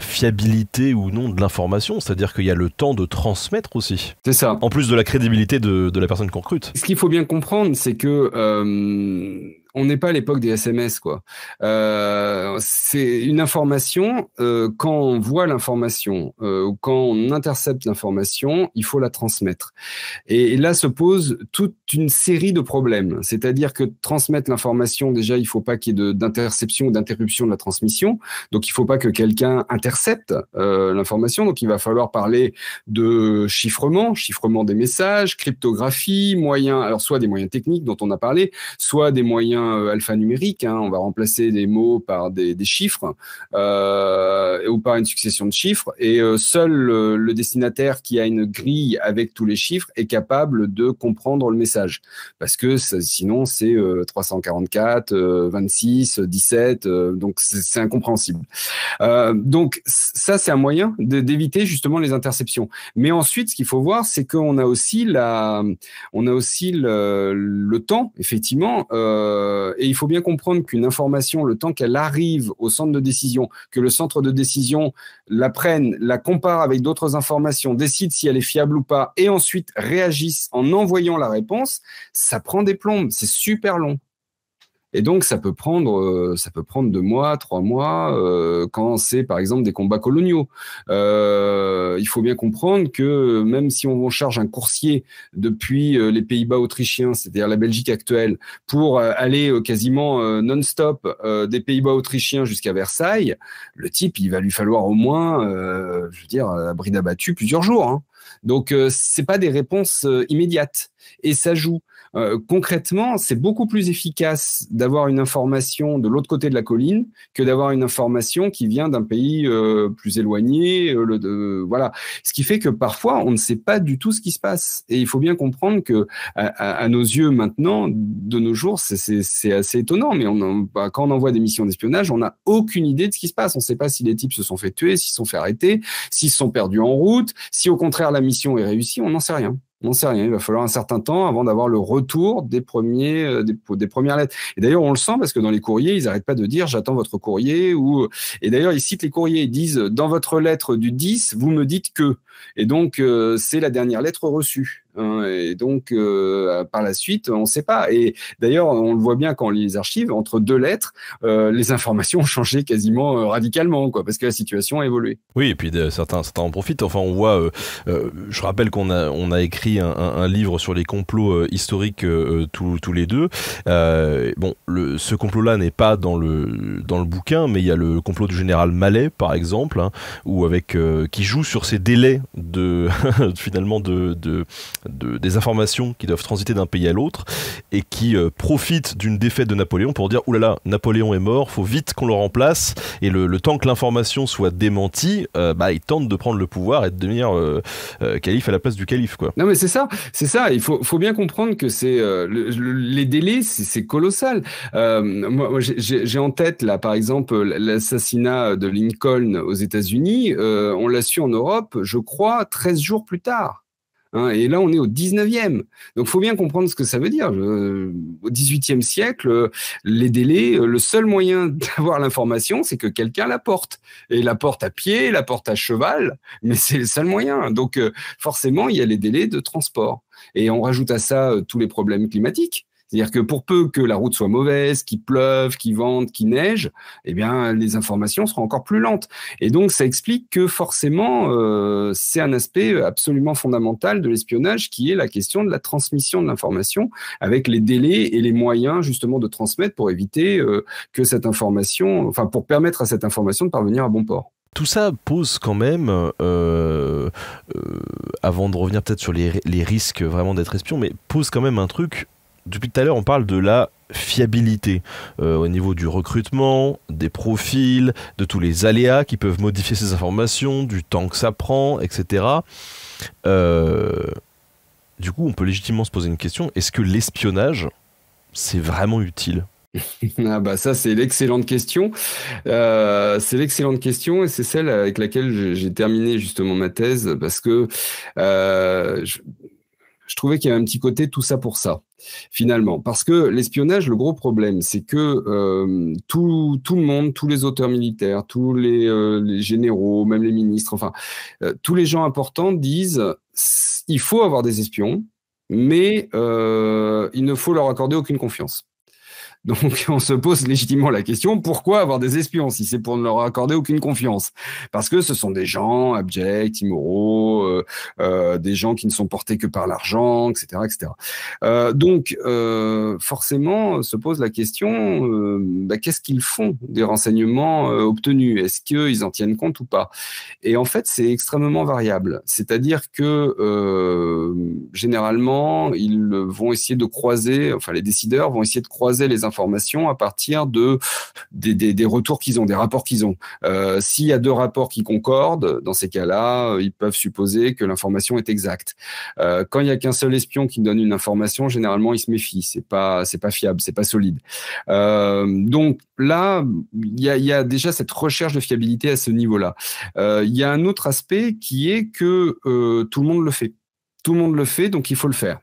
fiabilité ou non de l'information, c'est-à-dire qu'il y a le temps de transmettre aussi. C'est ça. En plus de la crédibilité de, la personne qu'on recrute. Ce qu'il faut bien comprendre, c'est que euh, on n'est pas à l'époque des SMS, quoi. Euh, c'est une information. Euh, quand on voit l'information euh, quand on intercepte l'information, il faut la transmettre. Et, là se pose toute une série de problèmes. C'est-à-dire que transmettre l'information, déjà, il ne faut pas qu'il y ait d'interception ou d'interruption de la transmission. Donc, il ne faut pas que quelqu'un intercepte l'information. Donc, il va falloir parler de chiffrement, chiffrement des messages, cryptographie, moyens, alors soit des moyens techniques dont on a parlé, soit des moyens euh, alphanumérique, numérique, hein. On va remplacer des mots par des, chiffres euh, ou par une succession de chiffres. Et euh, seul le, destinataire qui a une grille avec tous les chiffres est capable de comprendre le message. Parce que sinon, c'est 344, 26, 17. donc, c'est incompréhensible. donc, ça, c'est un moyen d'éviter justement les interceptions. Mais ensuite, ce qu'il faut voir, c'est qu'on a aussi la, on a aussi le, temps, effectivement, euh, et il faut bien comprendre qu'une information, le temps qu'elle arrive au centre de décision, que le centre de décision la prenne, la compare avec d'autres informations, décide si elle est fiable ou pas, et ensuite réagisse en envoyant la réponse, ça prend des plombes, c'est super long. Et donc, ça peut prendre, euh, ça peut prendre deux mois, trois mois, euh, quand c'est par exemple des combats coloniaux. Euh, il faut bien comprendre que même si on charge un coursier depuis euh, les Pays-Bas autrichiens, c'est-à-dire la Belgique actuelle, pour euh, aller quasiment non-stop des Pays-Bas autrichiens jusqu'à Versailles, le type, il va lui falloir au moins, je veux dire, abri bride plusieurs jours. Hein. Donc, c'est pas des réponses immédiates. Et ça joue. Euh, concrètement, c'est beaucoup plus efficace d'avoir une information de l'autre côté de la colline que d'avoir une information qui vient d'un pays euh, plus éloigné. Euh, voilà, ce qui fait que parfois on ne sait pas du tout ce qui se passe. Et il faut bien comprendre que à, nos yeux maintenant, de nos jours, c'est assez étonnant. Mais on bah, quand on envoie des missions d'espionnage, on n'a aucune idée de ce qui se passe. On ne sait pas si les types se sont fait tuer, s'ils se sont fait arrêter, s'ils sont perdus en route, si au contraire la mission est réussie, on n'en sait rien. On ne sait rien. Il va falloir un certain temps avant d'avoir le retour des, premiers, euh, des, premières lettres. Et d'ailleurs, on le sent parce que dans les courriers, ils n'arrêtent pas de dire j'attends votre courrier. Ou... Euh, et d'ailleurs, ils citent les courriers. Ils disent dans votre lettre du 10, vous me dites que. Et donc, euh, c'est la dernière lettre reçue. Hein, et donc, euh, par la suite, on ne sait pas. Et d'ailleurs, on le voit bien quand on lit les archives, entre deux lettres, euh, les informations ont changé quasiment euh, radicalement, quoi, parce que la situation a évolué. Oui, et puis certains, certains en profitent. Enfin, on voit, je rappelle qu'on a, on a écrit un, livre sur les complots historiques tous, les deux. bon, ce complot-là n'est pas dans le, dans le bouquin, mais il y a le complot du général Mallet, par exemple, hein, ou avec, qui joue sur ces délais de, finalement de, de des informations qui doivent transiter d'un pays à l'autre et qui euh, profitent d'une défaite de Napoléon pour dire oulala, là Napoléon est mort, faut vite qu'on le remplace. Et le, temps que l'information soit démentie, euh, bah, ils tentent de prendre le pouvoir et de devenir euh, calife à la place du calife. Quoi. Non, mais c'est ça, c'est ça. Il faut, bien comprendre que c'est les délais, c'est colossal. moi, j'ai en tête, là, par exemple, l'assassinat de Lincoln aux États-Unis. on l'a su en Europe, je crois, 13 jours plus tard. Hein, et là, on est au 19e. Donc, faut bien comprendre ce que ça veut dire. Euh, au 18e siècle, euh, les délais, euh, le seul moyen d'avoir l'information, c'est que quelqu'un la porte. Et la porte à pied, la porte à cheval, mais c'est le seul moyen. Donc, forcément, il y a les délais de transport. Et on rajoute à ça tous les problèmes climatiques. C'est-à-dire que pour peu que la route soit mauvaise, qu'il pleuve, qu'il vente, qu'il neige, eh bien, les informations seront encore plus lentes. Et donc, ça explique que forcément, euh, c'est un aspect absolument fondamental de l'espionnage qui est la question de la transmission de l'information avec les délais et les moyens justement de transmettre pour éviter euh, que cette information, enfin, pour permettre à cette information de parvenir à bon port. Tout ça pose quand même, euh, avant de revenir peut-être sur les risques vraiment d'être espion, mais pose quand même un truc depuis tout à l'heure, on parle de la fiabilité euh, au niveau du recrutement, des profils, de tous les aléas qui peuvent modifier ces informations, du temps que ça prend, etc. Euh, du coup, on peut légitimement se poser une question est-ce que l'espionnage, c'est vraiment utile ah bah ça c'est l'excellente question. Euh, c'est l'excellente question et c'est celle avec laquelle j'ai terminé justement ma thèse parce que je trouvais qu'il y avait un petit côté tout ça pour ça, finalement. Parce que l'espionnage, le gros problème, c'est que euh, tout, tout, le monde, tous les auteurs militaires, tous les, euh, généraux, même les ministres, enfin, euh, tous les gens importants disent il faut avoir des espions, mais il ne faut leur accorder aucune confiance. Donc on se pose légitimement la question, pourquoi avoir des espions si c'est pour ne leur accorder aucune confiance Parce que ce sont des gens abjects, immoraux, euh, euh, des gens qui ne sont portés que par l'argent, etc. etc. Euh, donc forcément se pose la question, bah, qu'est-ce qu'ils font des renseignements obtenus Est-ce qu'ils en tiennent compte ou pas Et en fait c'est extrêmement variable. C'est-à-dire que généralement ils vont essayer de croiser, enfin les décideurs vont essayer de croiser les informations à partir de, des, retours qu'ils ont, des rapports qu'ils ont. Euh, s'il y a deux rapports qui concordent, dans ces cas-là, euh, ils peuvent supposer que l'information est exacte. Euh, quand il n'y a qu'un seul espion qui donne une information, généralement, ils se méfient. C'est pas, c'est pas fiable, c'est pas solide. donc là, il y a, déjà cette recherche de fiabilité à ce niveau-là. Il y a un autre aspect qui est que tout le monde le fait. Tout le monde le fait, donc il faut le faire.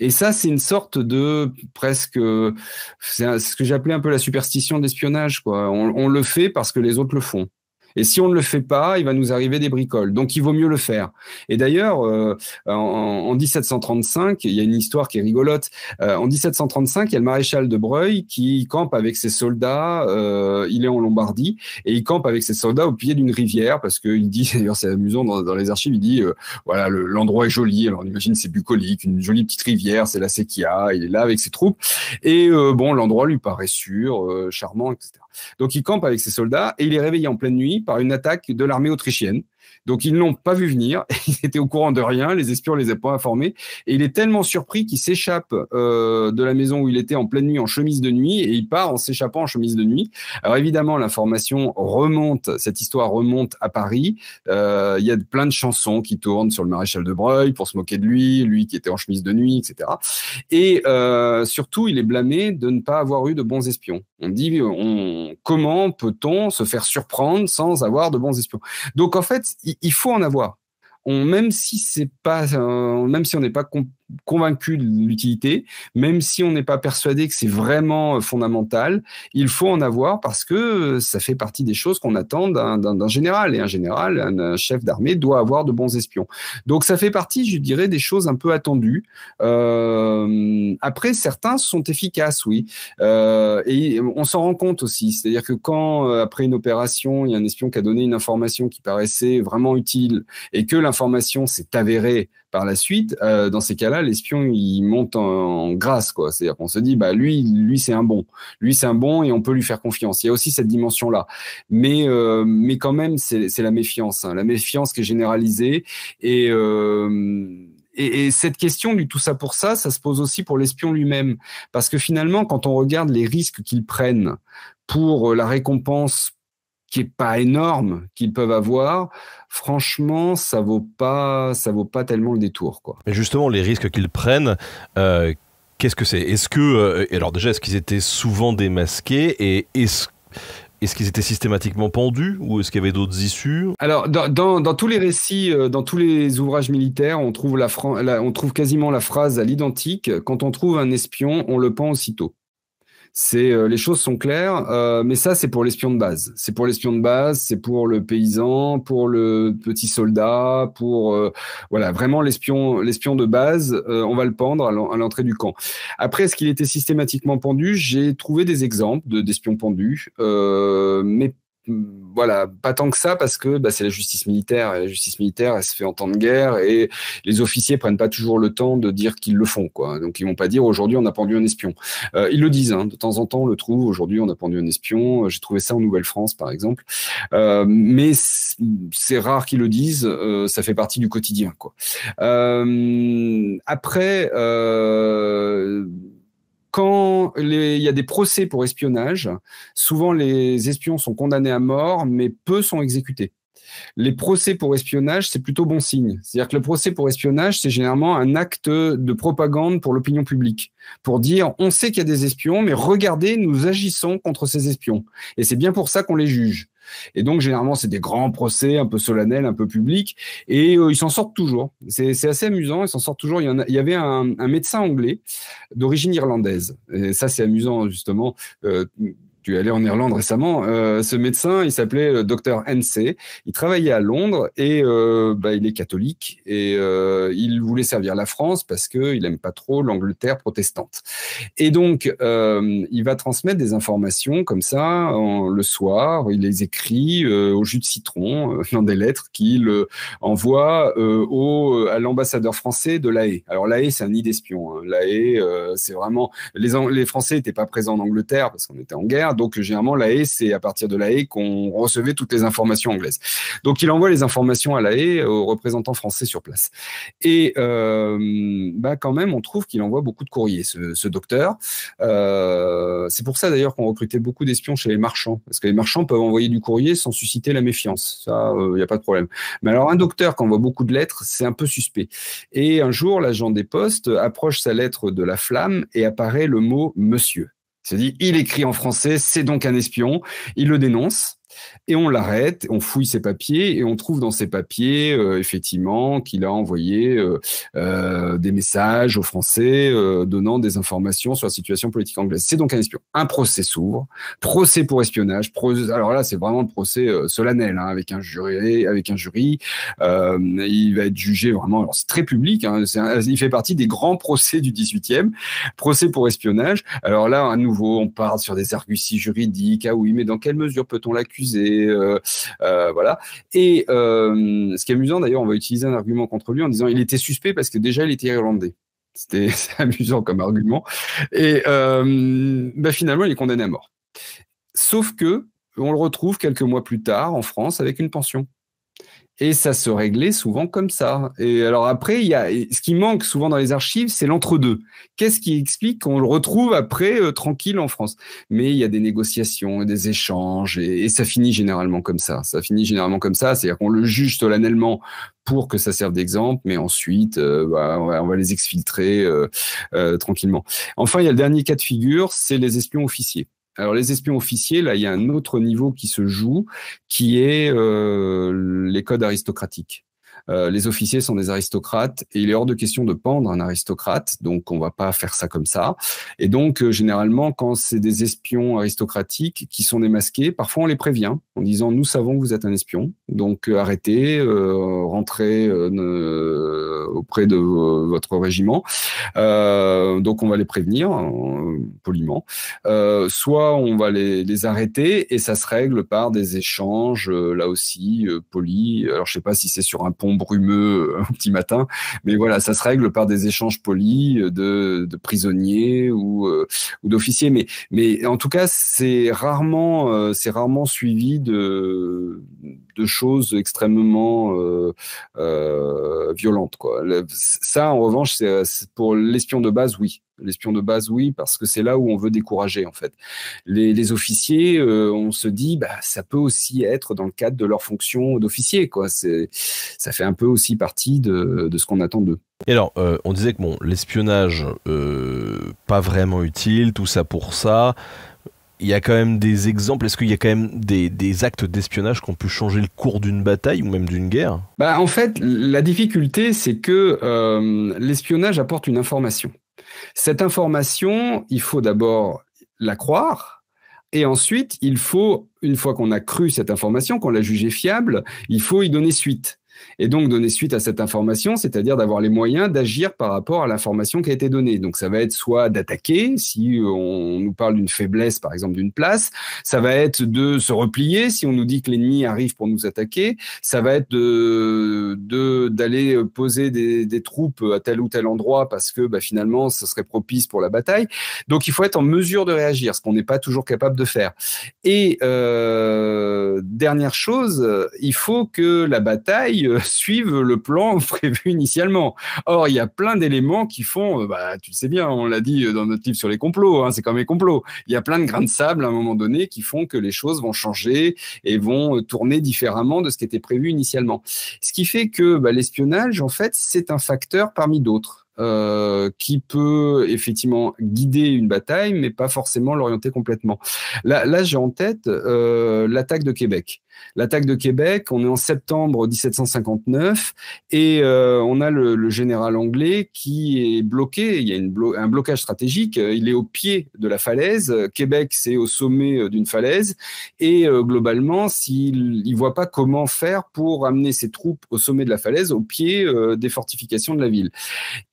Et ça, c'est une sorte de presque, euh, c'est ce que j'appelais un peu la superstition d'espionnage. Quoi. on, le fait parce que les autres le font. Et si on ne le fait pas, il va nous arriver des bricoles. Donc il vaut mieux le faire. Et d'ailleurs, euh, en, 1735, il y a une histoire qui est rigolote. Euh, en 1735, il y a le maréchal de Breuil qui campe avec ses soldats. Euh, il est en Lombardie et il campe avec ses soldats au pied d'une rivière parce qu'il dit, d'ailleurs c'est amusant dans, dans, les archives, il dit voilà l'endroit est joli. Alors on imagine c'est bucolique, une jolie petite rivière, c'est la Séquia. Il est là avec ses troupes et bon l'endroit lui paraît sûr, charmant, etc. Donc il campe avec ses soldats et il est réveillé en pleine nuit par une attaque de l'armée autrichienne donc ils ne l'ont pas vu venir, ils étaient au courant de rien, les espions ne les avaient pas informés, et il est tellement surpris qu'il s'échappe euh, de la maison où il était en pleine nuit en chemise de nuit, et il part en s'échappant en chemise de nuit. Alors évidemment, l'information remonte, cette histoire remonte à Paris, euh, il y a plein de chansons qui tournent sur le maréchal de Breuil pour se moquer de lui, lui qui était en chemise de nuit, etc. Et euh, surtout, il est blâmé de ne pas avoir eu de bons espions. On dit, comment peut-on se faire surprendre sans avoir de bons espions Donc en fait, il, faut en avoir. On, même si c'est pas, euh, même si on n'est pas convaincu de l'utilité, même si on n'est pas persuadé que c'est vraiment euh, fondamental, il faut en avoir parce que euh, ça fait partie des choses qu'on attend d'un général. Et un général, un chef d'armée doit avoir de bons espions. Donc ça fait partie, je dirais, des choses un peu attendues. Euh, après, certains sont efficaces, oui. et on s'en rend compte aussi. C'est-à-dire que quand, après une opération, il y a un espion qui a donné une information qui paraissait vraiment utile et que l'information s'est avérée par la suite, euh, dans ces cas-là, l'espion il monte en, grâce, quoi. C'est-à-dire qu'on se dit, bah lui, lui c'est un bon, lui c'est un bon et on peut lui faire confiance. Il y a aussi cette dimension-là, mais euh, mais quand même, c'est la méfiance, hein. la méfiance qui est généralisée euh, et et, cette question du tout ça pour ça, ça se pose aussi pour l'espion lui-même. Parce que finalement, quand on regarde les risques qu'il prennent pour la récompense qui est pas énorme qu'ils peuvent avoir, franchement, ça vaut pas, ça vaut pas tellement le détour, quoi. Mais justement, les risques qu'ils prennent. Euh, qu'est-ce que c'est Est-ce que euh, alors déjà est-ce qu'ils étaient souvent démasqués et est-ce qu'ils étaient systématiquement pendus ou est-ce qu'il y avait d'autres issues Alors, dans, tous les récits, euh, dans tous les ouvrages militaires, on trouve, on trouve quasiment la phrase à l'identique quand on trouve un espion, on le pend aussitôt. C'est euh, les choses sont claires, euh, mais ça c'est pour l'espion de base. C'est pour l'espion de base, c'est pour le paysan, pour le petit soldat, pour euh, voilà vraiment l'espion l'espion de base. on va le pendre à l'entrée du camp. Après, est-ce qu'il était systématiquement pendu J'ai trouvé des exemples d'espions pendus, mais voilà, pas tant que ça parce que bah, c'est la justice militaire. Et la justice militaire, elle se fait en temps de guerre et les officiers prennent pas toujours le temps de dire qu'ils le font. Quoi. Donc ils vont pas dire aujourd'hui on a pendu un espion. Euh, ils le disent hein. de temps en temps, on le trouve. Aujourd'hui on a pendu un espion. Euh, j'ai trouvé ça en Nouvelle-France par exemple, euh, mais c'est rare qu'ils le disent. ça fait partie du quotidien. Quoi. après quand il y a des procès pour espionnage, souvent les espions sont condamnés à mort, mais peu sont exécutés. Les procès pour espionnage, c'est plutôt bon signe. C'est-à-dire que le procès pour espionnage, c'est généralement un acte de propagande pour l'opinion publique, pour dire on sait qu'il y a des espions, mais regardez, nous agissons contre ces espions. Et c'est bien pour ça qu'on les juge. Et donc, généralement, c'est des grands procès, un peu solennels, un peu publics, et euh, ils s'en sortent toujours. C'est assez amusant, ils s'en sortent toujours. Il y, avait un, médecin anglais d'origine irlandaise, et ça, c'est amusant, justement. Euh, tu es allé en Irlande récemment. Euh, ce médecin, il s'appelait le euh, docteur NC. Il travaillait à Londres et euh, bah, il est catholique et il voulait servir la France parce qu'il n'aime pas trop l'Angleterre protestante. Et donc, il va transmettre des informations comme ça le soir. Il les écrit au jus de citron dans des lettres qu'il envoie au, à l'ambassadeur français de l'AE Alors, l'AE c'est un nid d'espions hein. l'AE c'est vraiment. Les, les Français n'étaient pas présents en Angleterre parce qu'on était en guerre donc, généralement, la haie, c'est à partir de la haie qu'on recevait toutes les informations anglaises. Donc, il envoie les informations à la haie aux représentants français sur place. Et euh, bah, quand même, on trouve qu'il envoie beaucoup de courriers, ce, docteur. Euh, c'est pour ça, d'ailleurs, qu'on recrutait beaucoup d'espions chez les marchands, parce que les marchands peuvent envoyer du courrier sans susciter la méfiance. Ça, il euh, n'y a pas de problème. Mais alors, un docteur qui envoie beaucoup de lettres, c'est un peu suspect. Et un jour, l'agent des postes approche sa lettre de la flamme et apparaît le mot monsieur. Il dit, il écrit en français, c'est donc un espion, il le dénonce, et on l'arrête, on fouille ses papiers et on trouve dans ses papiers, euh, effectivement, qu'il a envoyé euh, euh, des messages aux Français donnant des informations sur la situation politique anglaise. C'est donc un espion. Un procès s'ouvre, procès pour espionnage. alors là, c'est vraiment le procès solennel, hein, avec un jury. avec un jury. il va être jugé vraiment. Alors c'est très public. Hein, il fait partie des grands procès du 18e. Procès pour espionnage. Alors là, à nouveau, on parle sur des arguties juridiques. Ah oui, mais dans quelle mesure peut-on l'accuser euh, euh, voilà. Et euh, ce qui est amusant d'ailleurs, on va utiliser un argument contre lui en disant il était suspect parce que déjà il était irlandais. C'était amusant comme argument. Et bah, finalement, il est condamné à mort. Sauf que on le retrouve quelques mois plus tard en France avec une pension. Et ça se réglait souvent comme ça. Et alors après, il y a ce qui manque souvent dans les archives, c'est l'entre-deux. Qu'est-ce qui explique qu'on le retrouve après euh, tranquille en France Mais il y a des négociations, des échanges, et, ça finit généralement comme ça. Ça finit généralement comme ça, c'est-à-dire qu'on le juge solennellement pour que ça serve d'exemple, mais ensuite, euh, bah, on, va, les exfiltrer euh, tranquillement. Enfin, il y a le dernier cas de figure, c'est les espions officiers. Alors les espions officiers, là, il y a un autre niveau qui se joue, qui est euh, les codes aristocratiques. Euh, les officiers sont des aristocrates et il est hors de question de pendre un aristocrate, donc on va pas faire ça comme ça. Et donc euh, généralement, quand c'est des espions aristocratiques qui sont démasqués, parfois on les prévient en disant nous savons que vous êtes un espion, donc euh, arrêtez, rentrez auprès de votre régiment. donc on va les prévenir hein, poliment. soit on va les, arrêter et ça se règle par des échanges là aussi polis. Alors je sais pas si c'est sur un pont brumeux euh, un petit matin. Mais voilà, ça se règle par des échanges polis euh, de, prisonniers ou, euh, ou d'officiers. Mais, mais en tout cas, c'est rarement, c'est rarement suivi de, de choses extrêmement violentes. Quoi. ça, en revanche, pour l'espion de base, oui. L'espion de base, oui, parce que c'est là où on veut décourager, en fait. Les, officiers, euh, on se dit, bah, ça peut aussi être dans le cadre de leur fonction d'officier, quoi. Ça fait un peu aussi partie de, ce qu'on attend d'eux. Et alors, euh, on disait que bon, l'espionnage, euh, pas vraiment utile, tout ça pour ça. Il y a quand même des exemples. Est-ce qu'il y a quand même des, actes d'espionnage qui ont pu changer le cours d'une bataille ou même d'une guerre bah, En fait, la difficulté, c'est que l'espionnage apporte une information. Cette information, il faut d'abord la croire. Et ensuite, il faut, une fois qu'on a cru cette information, qu'on l'a jugée fiable, il faut y donner suite et donc donner suite à cette information, c'est-à-dire d'avoir les moyens d'agir par rapport à l'information qui a été donnée. Donc ça va être soit d'attaquer, si euh, on nous parle d'une faiblesse par exemple d'une place, ça va être de se replier, si on nous dit que l'ennemi arrive pour nous attaquer, ça va être de d'aller poser des, troupes à tel ou tel endroit parce que bah, finalement ce serait propice pour la bataille. Donc il faut être en mesure de réagir, ce qu'on n'est pas toujours capable de faire. Et euh, dernière chose, il faut que la bataille euh, suivent le plan prévu initialement. Or, il y a plein d'éléments qui font, euh, bah, tu le sais bien, on l'a dit euh, dans notre livre sur les complots, hein, c'est comme les complots. Il y a plein de grains de sable à un moment donné qui font que les choses vont changer et vont tourner différemment de ce qui était prévu initialement. Ce qui fait que bah, l'espionnage, en fait, c'est un facteur parmi d'autres. qui peut effectivement guider une bataille, mais pas forcément l'orienter complètement. Là, j'ai en tête l'attaque de Québec l'attaque de Québec. On est en septembre 1759 et euh, on a le, général anglais qui est bloqué. Il y a une un blocage stratégique. Euh, il est au pied de la falaise. Québec, c'est au sommet euh, d'une falaise. Et globalement, s'il ne voit pas comment faire pour amener ses troupes au sommet de la falaise, au pied des fortifications de la ville.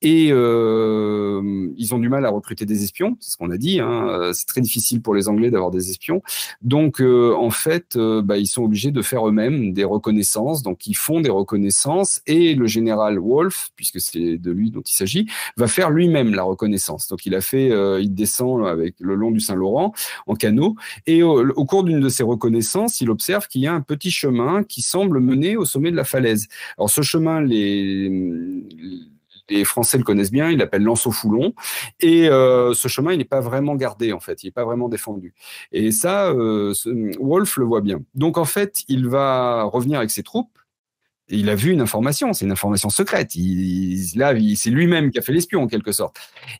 Et ils ont du mal à recruter des espions, c'est ce qu'on a dit. Hein. C'est très difficile pour les Anglais d'avoir des espions. Donc, en fait, bah, ils sont obligés de faire eux-mêmes des reconnaissances. Donc, ils font des reconnaissances et le général Wolf, puisque c'est de lui dont il s'agit, va faire lui-même la reconnaissance. Donc, il a fait, euh, il descend avec le long du Saint-Laurent en canot et au, cours d'une de ces reconnaissances, il observe qu'il y a un petit chemin qui semble mener au sommet de la falaise. Alors, ce chemin, les les Français le connaissent bien, il l'appelle Lanceau Foulon. Et euh, ce chemin, il n'est pas vraiment gardé, en fait, il n'est pas vraiment défendu. Et ça, euh, Wolf le voit bien. Donc, en fait, il va revenir avec ses troupes il a vu une information, c'est une information secrète. Il, il, là, c'est lui-même qui a fait l'espion en quelque sorte.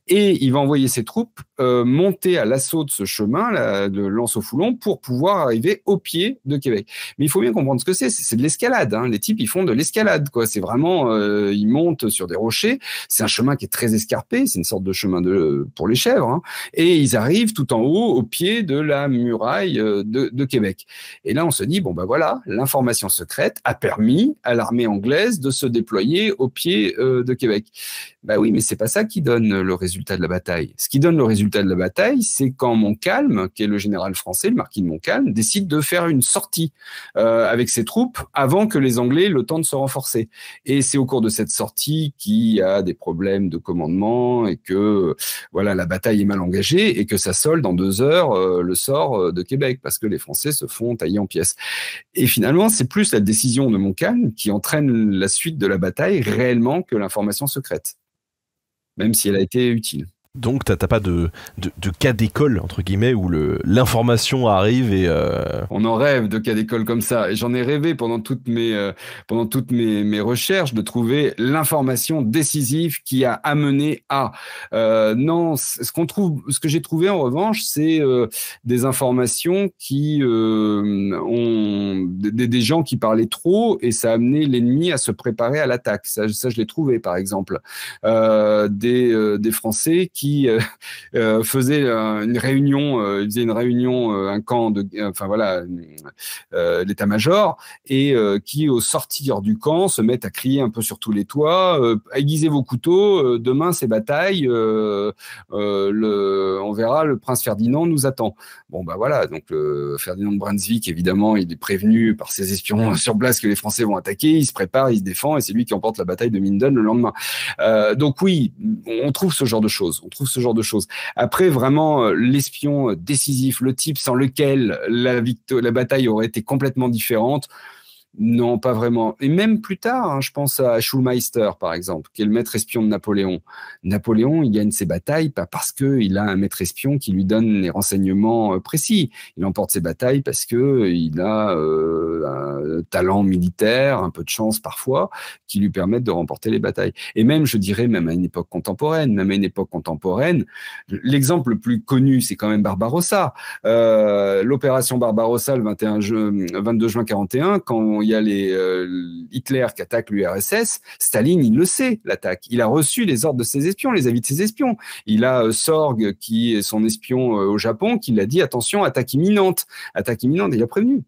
Et il va envoyer ses troupes euh, monter à l'assaut de ce chemin, là, de lance au foulon, pour pouvoir arriver au pied de Québec. Mais il faut bien comprendre ce que c'est. C'est de l'escalade. Hein. Les types, ils font de l'escalade. quoi. C'est vraiment, euh, ils montent sur des rochers. C'est un chemin qui est très escarpé. C'est une sorte de chemin de, pour les chèvres. Hein. Et ils arrivent tout en haut, au pied de la muraille euh, de, Québec. Et là, on se dit, bon, ben voilà, l'information secrète a permis à l'armée anglaise de se déployer au pied euh, de Québec. Ben oui, mais c'est pas ça qui donne le résultat de la bataille. Ce qui donne le résultat de la bataille, c'est quand Montcalm, qui est le général français, le marquis de Montcalm, décide de faire une sortie euh, avec ses troupes avant que les Anglais le temps de se renforcer. Et c'est au cours de cette sortie qu'il y a des problèmes de commandement et que voilà la bataille est mal engagée et que ça solde en deux heures euh, le sort euh, de Québec parce que les Français se font tailler en pièces. Et finalement, c'est plus la décision de Montcalm qui entraîne la suite de la bataille réellement que l'information secrète même si elle a été utile donc t'as pas de, cas d'école entre guillemets où l'information arrive et euh, on en rêve de cas d'école comme ça et j'en ai rêvé pendant toutes mes euh, pendant toutes mes, recherches de trouver l'information décisive qui a amené à euh, non ce qu'on trouve ce que j'ai trouvé en revanche c'est des informations qui ont des, gens qui parlaient trop et ça a amené l'ennemi à se préparer à l'attaque ça, je l'ai trouvé par exemple des des français qui faisait une réunion, faisait une réunion, un camp de, enfin voilà, euh, l'état-major, et euh, qui au sortir du camp se mettent à crier un peu sur tous les toits, euh, aiguisez vos couteaux, demain c'est bataille, le, on verra, le prince Ferdinand nous attend. Bon bah voilà, donc Ferdinand de Brunswick évidemment, il est prévenu par ses espions sur place que les Français vont attaquer, il se prépare, il se défend, et c'est lui qui emporte la bataille de Minden le lendemain. donc oui, on trouve ce genre de choses on trouve ce genre de choses. Après, vraiment, euh, l'espion euh, décisif, le type sans lequel la, la bataille aurait été complètement différente, non, pas vraiment. Et même plus tard, hein, je pense à Schulmeister, par exemple, qui est le maître espion de Napoléon. Napoléon, il gagne ses batailles pas parce qu'il a un maître espion qui lui donne les renseignements euh, précis. Il emporte ses batailles parce qu'il euh, a euh, un talent militaire, un peu de chance parfois, qui lui permettent de remporter les batailles. Et même, je dirais, même à une époque contemporaine, même à une époque contemporaine, l'exemple le plus connu, c'est quand même Barbarossa. L'opération Barbarossa, le 21 22 juin 41, quand il y a les, euh, Hitler qui attaque l'URSS, Staline, il le sait, l'attaque. Il a reçu les ordres de ses espions, les avis de ses espions. Il a euh, Sorg, qui est son espion euh, au Japon, qui l'a dit, attention, attaque imminente, attaque imminente, il a prévenu.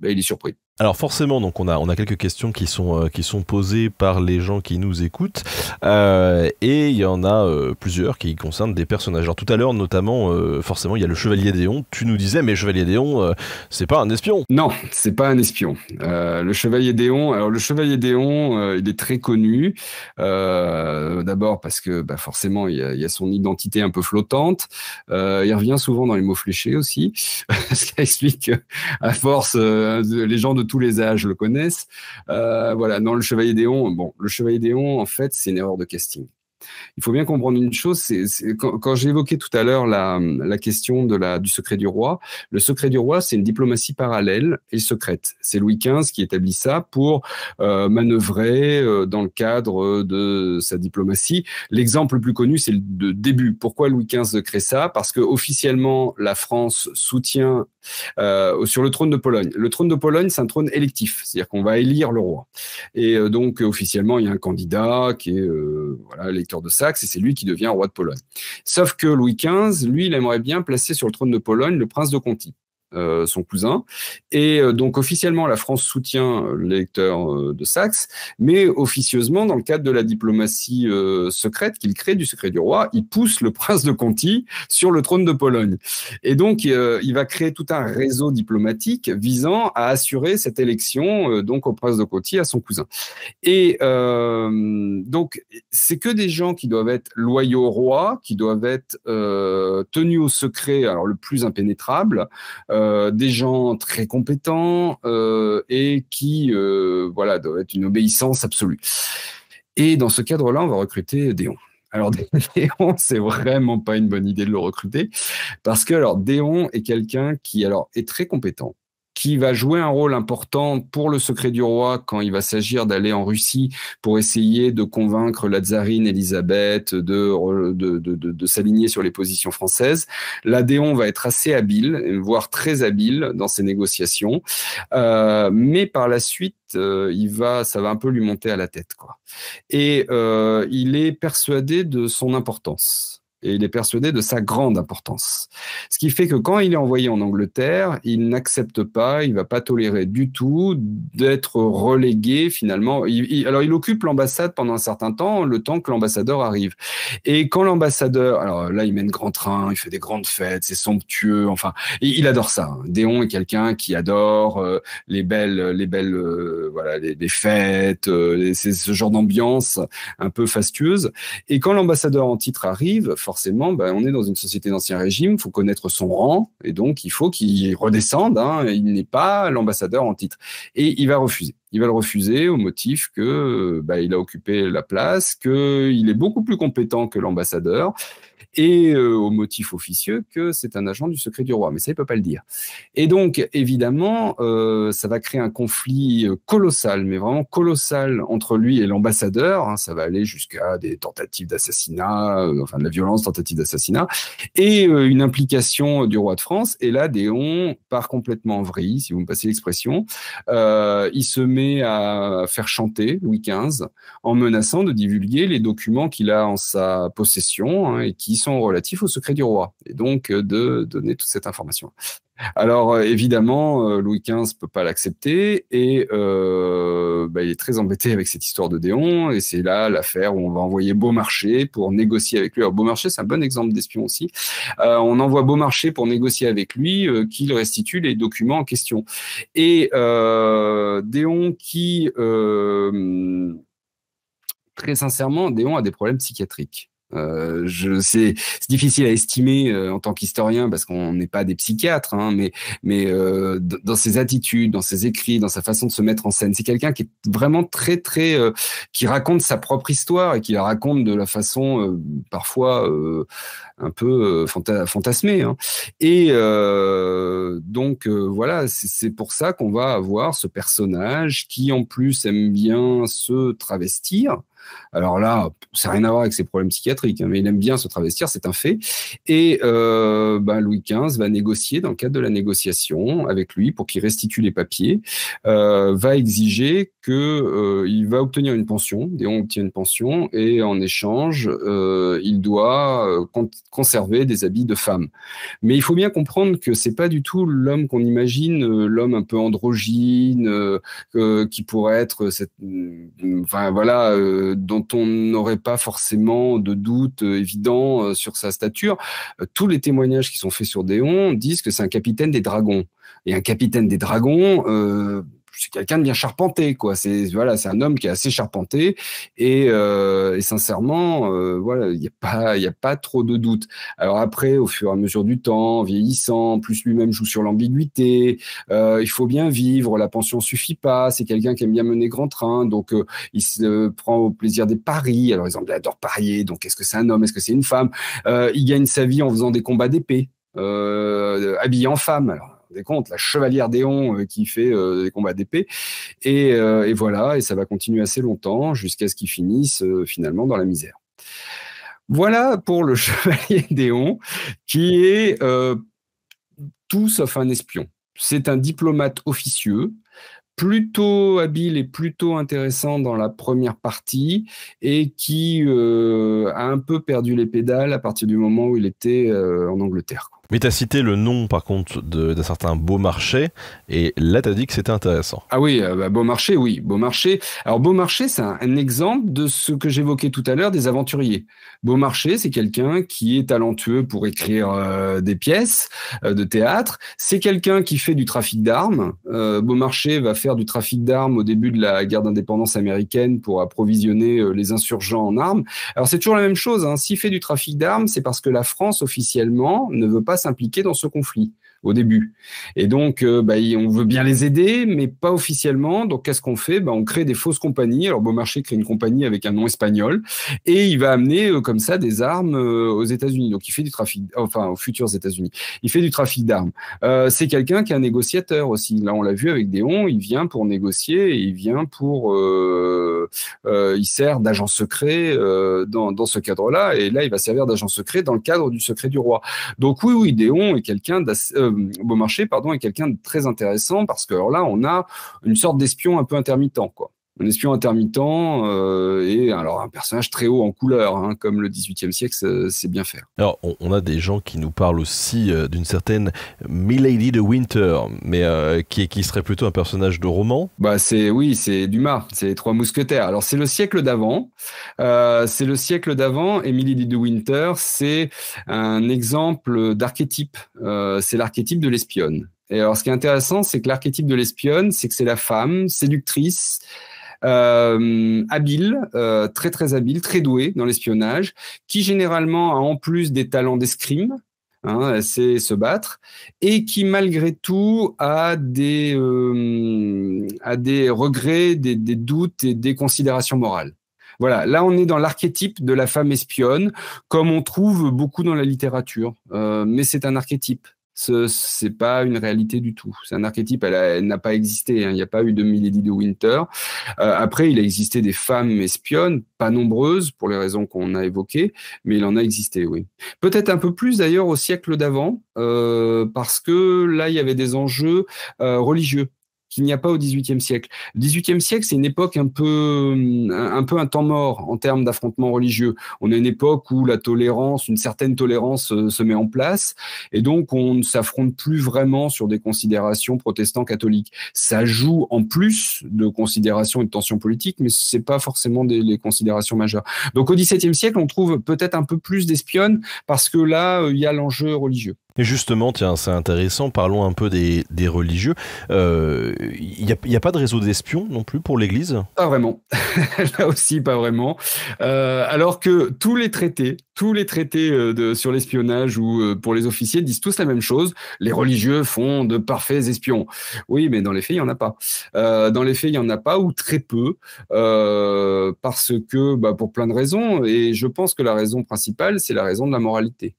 Ben, il est surpris. Alors forcément, donc on a, on a quelques questions qui sont, euh, qui sont posées par les gens qui nous écoutent, euh, et il y en a euh, plusieurs qui concernent des personnages. Alors tout à l'heure, notamment, forcément, il y a le Chevalier Déon. Tu nous disais, mais Chevalier Déon, c'est pas un espion. Non, c'est pas un espion. le Chevalier Déon, alors le Chevalier il est très connu, d'abord parce que bah, forcément, il y, a, son identité un peu flottante. il revient souvent dans les mots fléchés aussi, ce qui explique à force les gens de tous les âges le connaissent. Euh, voilà, dans le Chevalier d'Éon, bon, le Chevalier en fait, c'est une erreur de casting. Il faut bien comprendre une chose, c'est, quand, quand, j'ai évoqué tout à l'heure la, question de la, du secret du roi, le secret du roi, c'est une diplomatie parallèle et secrète. C'est Louis XV qui établit ça pour euh, manœuvrer euh, dans le cadre de sa diplomatie. L'exemple le plus connu, c'est le de début. Pourquoi Louis XV crée ça Parce que officiellement, la France soutient euh, sur le trône de Pologne. Le trône de Pologne, c'est un trône électif, c'est-à-dire qu'on va élire le roi. Et euh, donc, officiellement, il y a un candidat qui est euh, voilà, de Saxe, et c'est lui qui devient roi de Pologne. Sauf que Louis XV, lui, il aimerait bien placer sur le trône de Pologne le prince de Conti. Euh, son cousin. Et euh, donc officiellement, la France soutient euh, l'électeur de Saxe, mais officieusement, dans le cadre de la diplomatie secrète qu'il crée, du secret du roi, il pousse le prince de Conti sur le trône de Pologne. Et donc, il va créer tout un réseau diplomatique visant à assurer cette élection donc au prince de Conti, à son cousin. Et donc, c'est que des gens qui doivent être loyaux au roi, qui doivent être tenus au secret, alors le plus impénétrable. Euh, des gens très compétents euh, et qui, euh, voilà, doivent être une obéissance absolue. Et dans ce cadre-là, on va recruter Déon. Alors Déon, c'est vraiment pas une bonne idée de le recruter parce que alors Déon est quelqu'un qui alors est très compétent, qui va jouer un rôle important pour le secret du roi quand il va s'agir d'aller en Russie pour essayer de convaincre la tsarine Elisabeth de, de, de, s'aligner sur les positions françaises. L'Adéon va être assez habile, voire très habile dans ses négociations, euh, mais par la suite, euh, il va, ça va un peu lui monter à la tête, quoi. Et euh, il est persuadé de son importance et il est persuadé de sa grande importance. Ce qui fait que quand il est envoyé en Angleterre, il n'accepte pas, il ne va pas tolérer du tout d'être relégué finalement. alors il occupe l'ambassade pendant un certain temps, le temps que l'ambassadeur arrive. Et quand l'ambassadeur, alors là il mène grand train, il fait des grandes fêtes, c'est somptueux, enfin il, adore ça. Hein. Déon est quelqu'un qui adore euh, les belles, les belles, euh, voilà, les, fêtes, euh, c'est ce genre d'ambiance un peu fastueuse. Et quand l'ambassadeur en titre arrive, forcément, ben, on est dans une société d'ancien régime, il faut connaître son rang, et donc il faut qu'il redescende, hein, il n'est pas l'ambassadeur en titre. Et il va refuser. Il va le refuser au motif que ben, il a occupé la place, qu'il est beaucoup plus compétent que l'ambassadeur, et euh, au motif officieux que c'est un agent du secret du roi. Mais ça, il ne peut pas le dire. Et donc, évidemment, euh, ça va créer un conflit euh, colossal, mais vraiment colossal entre lui et l'ambassadeur. Hein. ça va aller jusqu'à des tentatives d'assassinat, enfin de la violence, tentative d'assassinat, et une implication du roi de France. Et là, Déon part complètement en vrille, si vous me passez l'expression. il se met à faire chanter Louis XV en menaçant de divulguer les documents qu'il a en sa possession hein, et qui sont relatifs au secret du roi, et donc euh, de donner toute cette information. Alors euh, évidemment, euh, Louis XV ne peut pas l'accepter et bah, il est très embêté avec cette histoire de Déon et c'est là l'affaire où on va envoyer Beaumarchais pour négocier avec lui. Alors Beaumarchais, c'est un bon exemple d'espion aussi. on envoie Beaumarchais pour négocier avec lui qu'il restitue les documents en question. Et Déon qui très sincèrement, Déon a des problèmes psychiatriques. Euh, je c'est difficile à estimer euh, en tant qu'historien parce qu'on n'est pas des psychiatres, hein, mais mais euh, dans ses attitudes, dans ses écrits, dans sa façon de se mettre en scène, c'est quelqu'un qui est vraiment très très euh, qui raconte sa propre histoire et qui la raconte de la façon euh, parfois un peu fantasmée. Hein. Et donc voilà, c'est pour ça qu'on va avoir ce personnage qui en plus aime bien se travestir alors là, ça n'a rien à voir avec ses problèmes psychiatriques, hein, mais il aime bien se travestir, c'est un fait. Et euh, ben, Louis XV va négocier dans le cadre de la négociation avec lui pour qu'il restitue les papiers, euh, va exiger que euh, il va obtenir une pension, Déon obtient une pension et en échange, euh, il doit euh, conserver des habits de femme. Mais il faut bien comprendre que c'est pas du tout l'homme qu'on imagine, l'homme un peu androgyne qui pourrait être cette mm, enfin voilà dont on n'aurait pas forcément de doute évident sur sa stature. tous les témoignages qui sont faits sur Déon disent que c'est un capitaine des dragons et un capitaine des dragons c'est quelqu'un de bien charpenté, quoi. C'est voilà, c'est un homme qui est assez charpenté et, euh, sincèrement, euh, voilà, il n'y a pas, il a pas trop de doute. Alors après, au fur et à mesure du temps, vieillissant, plus lui-même joue sur l'ambiguïté. Euh, il faut bien vivre, la pension suffit pas. C'est quelqu'un qui aime bien mener grand train, donc il se prend au plaisir des paris. Alors exemple, il adore parier, donc est-ce que c'est un homme, est-ce que c'est une femme Il gagne sa vie en faisant des combats d'épée. Euh, habillé en femme. Alors, des comptes, la chevalière Déon euh, qui fait euh, des combats d'épée. Euh, et, voilà, et ça va continuer assez longtemps jusqu'à ce qu'ils finissent finalement dans la misère. Voilà pour le chevalier Déon, qui est tout sauf un espion. C'est un diplomate officieux, plutôt habile et plutôt intéressant dans la première partie, et qui a un peu perdu les pédales à partir du moment où il était en Angleterre. Mais tu as cité le nom, par contre, d'un certain Beaumarchais, et là, tu as dit que c'était intéressant. Ah oui, euh, bah, Beaumarchais, oui, Beaumarchais. Alors, Beaumarchais, c'est un, exemple de ce que j'évoquais tout à l'heure des aventuriers. Beaumarchais, c'est quelqu'un qui est talentueux pour écrire euh, des pièces euh, de théâtre. C'est quelqu'un qui fait du trafic d'armes. Beaumarchais va faire du trafic d'armes au début de la guerre d'indépendance américaine pour approvisionner les insurgents en armes. Alors, c'est toujours la même chose. Hein. S'il fait du trafic d'armes, c'est parce que la France, officiellement, ne veut pas impliqués dans ce conflit au début. Et donc, euh, bah, on veut bien les aider, mais pas officiellement. Donc, qu'est-ce qu'on fait bah, On crée des fausses compagnies. Alors, Beaumarchais crée une compagnie avec un nom espagnol et il va amener euh, comme ça des armes euh, aux États-Unis. Donc, il fait du trafic, enfin, aux futurs États-Unis. Il fait du trafic d'armes. c'est quelqu'un qui est un négociateur aussi. Là, on l'a vu avec Déon, il vient pour négocier et il vient pour. il sert d'agent secret dans, dans ce cadre-là. Et là, il va servir d'agent secret dans le cadre du secret du roi. Donc, oui, oui, Déon est quelqu'un d'assez euh, Beaumarchais pardon, est quelqu'un de très intéressant parce que là, on a une sorte d'espion un peu intermittent. Quoi un espion intermittent euh, et alors un personnage très haut en couleur, hein, comme le XVIIIe siècle c'est bien faire. Alors on, a des gens qui nous parlent aussi euh, d'une certaine Milady de Winter, mais euh, qui, qui serait plutôt un personnage de roman. Bah c'est oui, c'est Dumas, c'est les Trois Mousquetaires. Alors c'est le siècle d'avant, c'est le siècle d'avant et Milady de Winter c'est un exemple d'archétype, c'est l'archétype de l'espionne. Et alors ce qui est intéressant, c'est que l'archétype de l'espionne, c'est que c'est la femme séductrice euh, habile, euh, très très habile, très doué dans l'espionnage, qui généralement a en plus des talents d'escrime, c'est hein, se battre, et qui malgré tout a des, euh, des regrets, des, doutes et des considérations morales. Voilà, là on est dans l'archétype de la femme espionne, comme on trouve beaucoup dans la littérature, mais c'est un archétype, ce c'est pas une réalité du tout. C'est un archétype, elle, n'a pas existé. Hein. Il n'y a pas eu de Milady de Winter. Euh, après, il a existé des femmes espionnes, pas nombreuses pour les raisons qu'on a évoquées, mais il en a existé, oui. Peut-être un peu plus d'ailleurs au siècle d'avant, euh, parce que là, il y avait des enjeux euh, religieux qu'il n'y a pas au XVIIIe siècle. Le XVIIIe siècle, c'est une époque un peu, euh, un peu un temps mort en termes d'affrontements religieux. On a une époque où la tolérance, une certaine tolérance euh, se met en place, et donc on ne s'affronte plus vraiment sur des considérations protestants-catholiques. Ça joue en plus de considérations et de tensions politiques, mais c'est pas forcément des, les considérations majeures. Donc au XVIIe siècle, on trouve peut-être un peu plus d'espionnes parce que là, euh, il y a l'enjeu religieux. Et justement, tiens, c'est intéressant, parlons un peu des, religieux. Il euh, n'y a, pas de réseau d'espions non plus pour l'Église Pas vraiment. Là aussi, pas vraiment. Euh, alors que tous les traités, tous les traités euh, sur l'espionnage ou pour les officiers disent tous la même chose. Les religieux font de parfaits espions. Oui, mais dans les faits, il n'y en a pas. dans les faits, il n'y en a pas ou très peu, parce que, bah, pour plein de raisons, et je pense que la raison principale, c'est la raison de la moralité.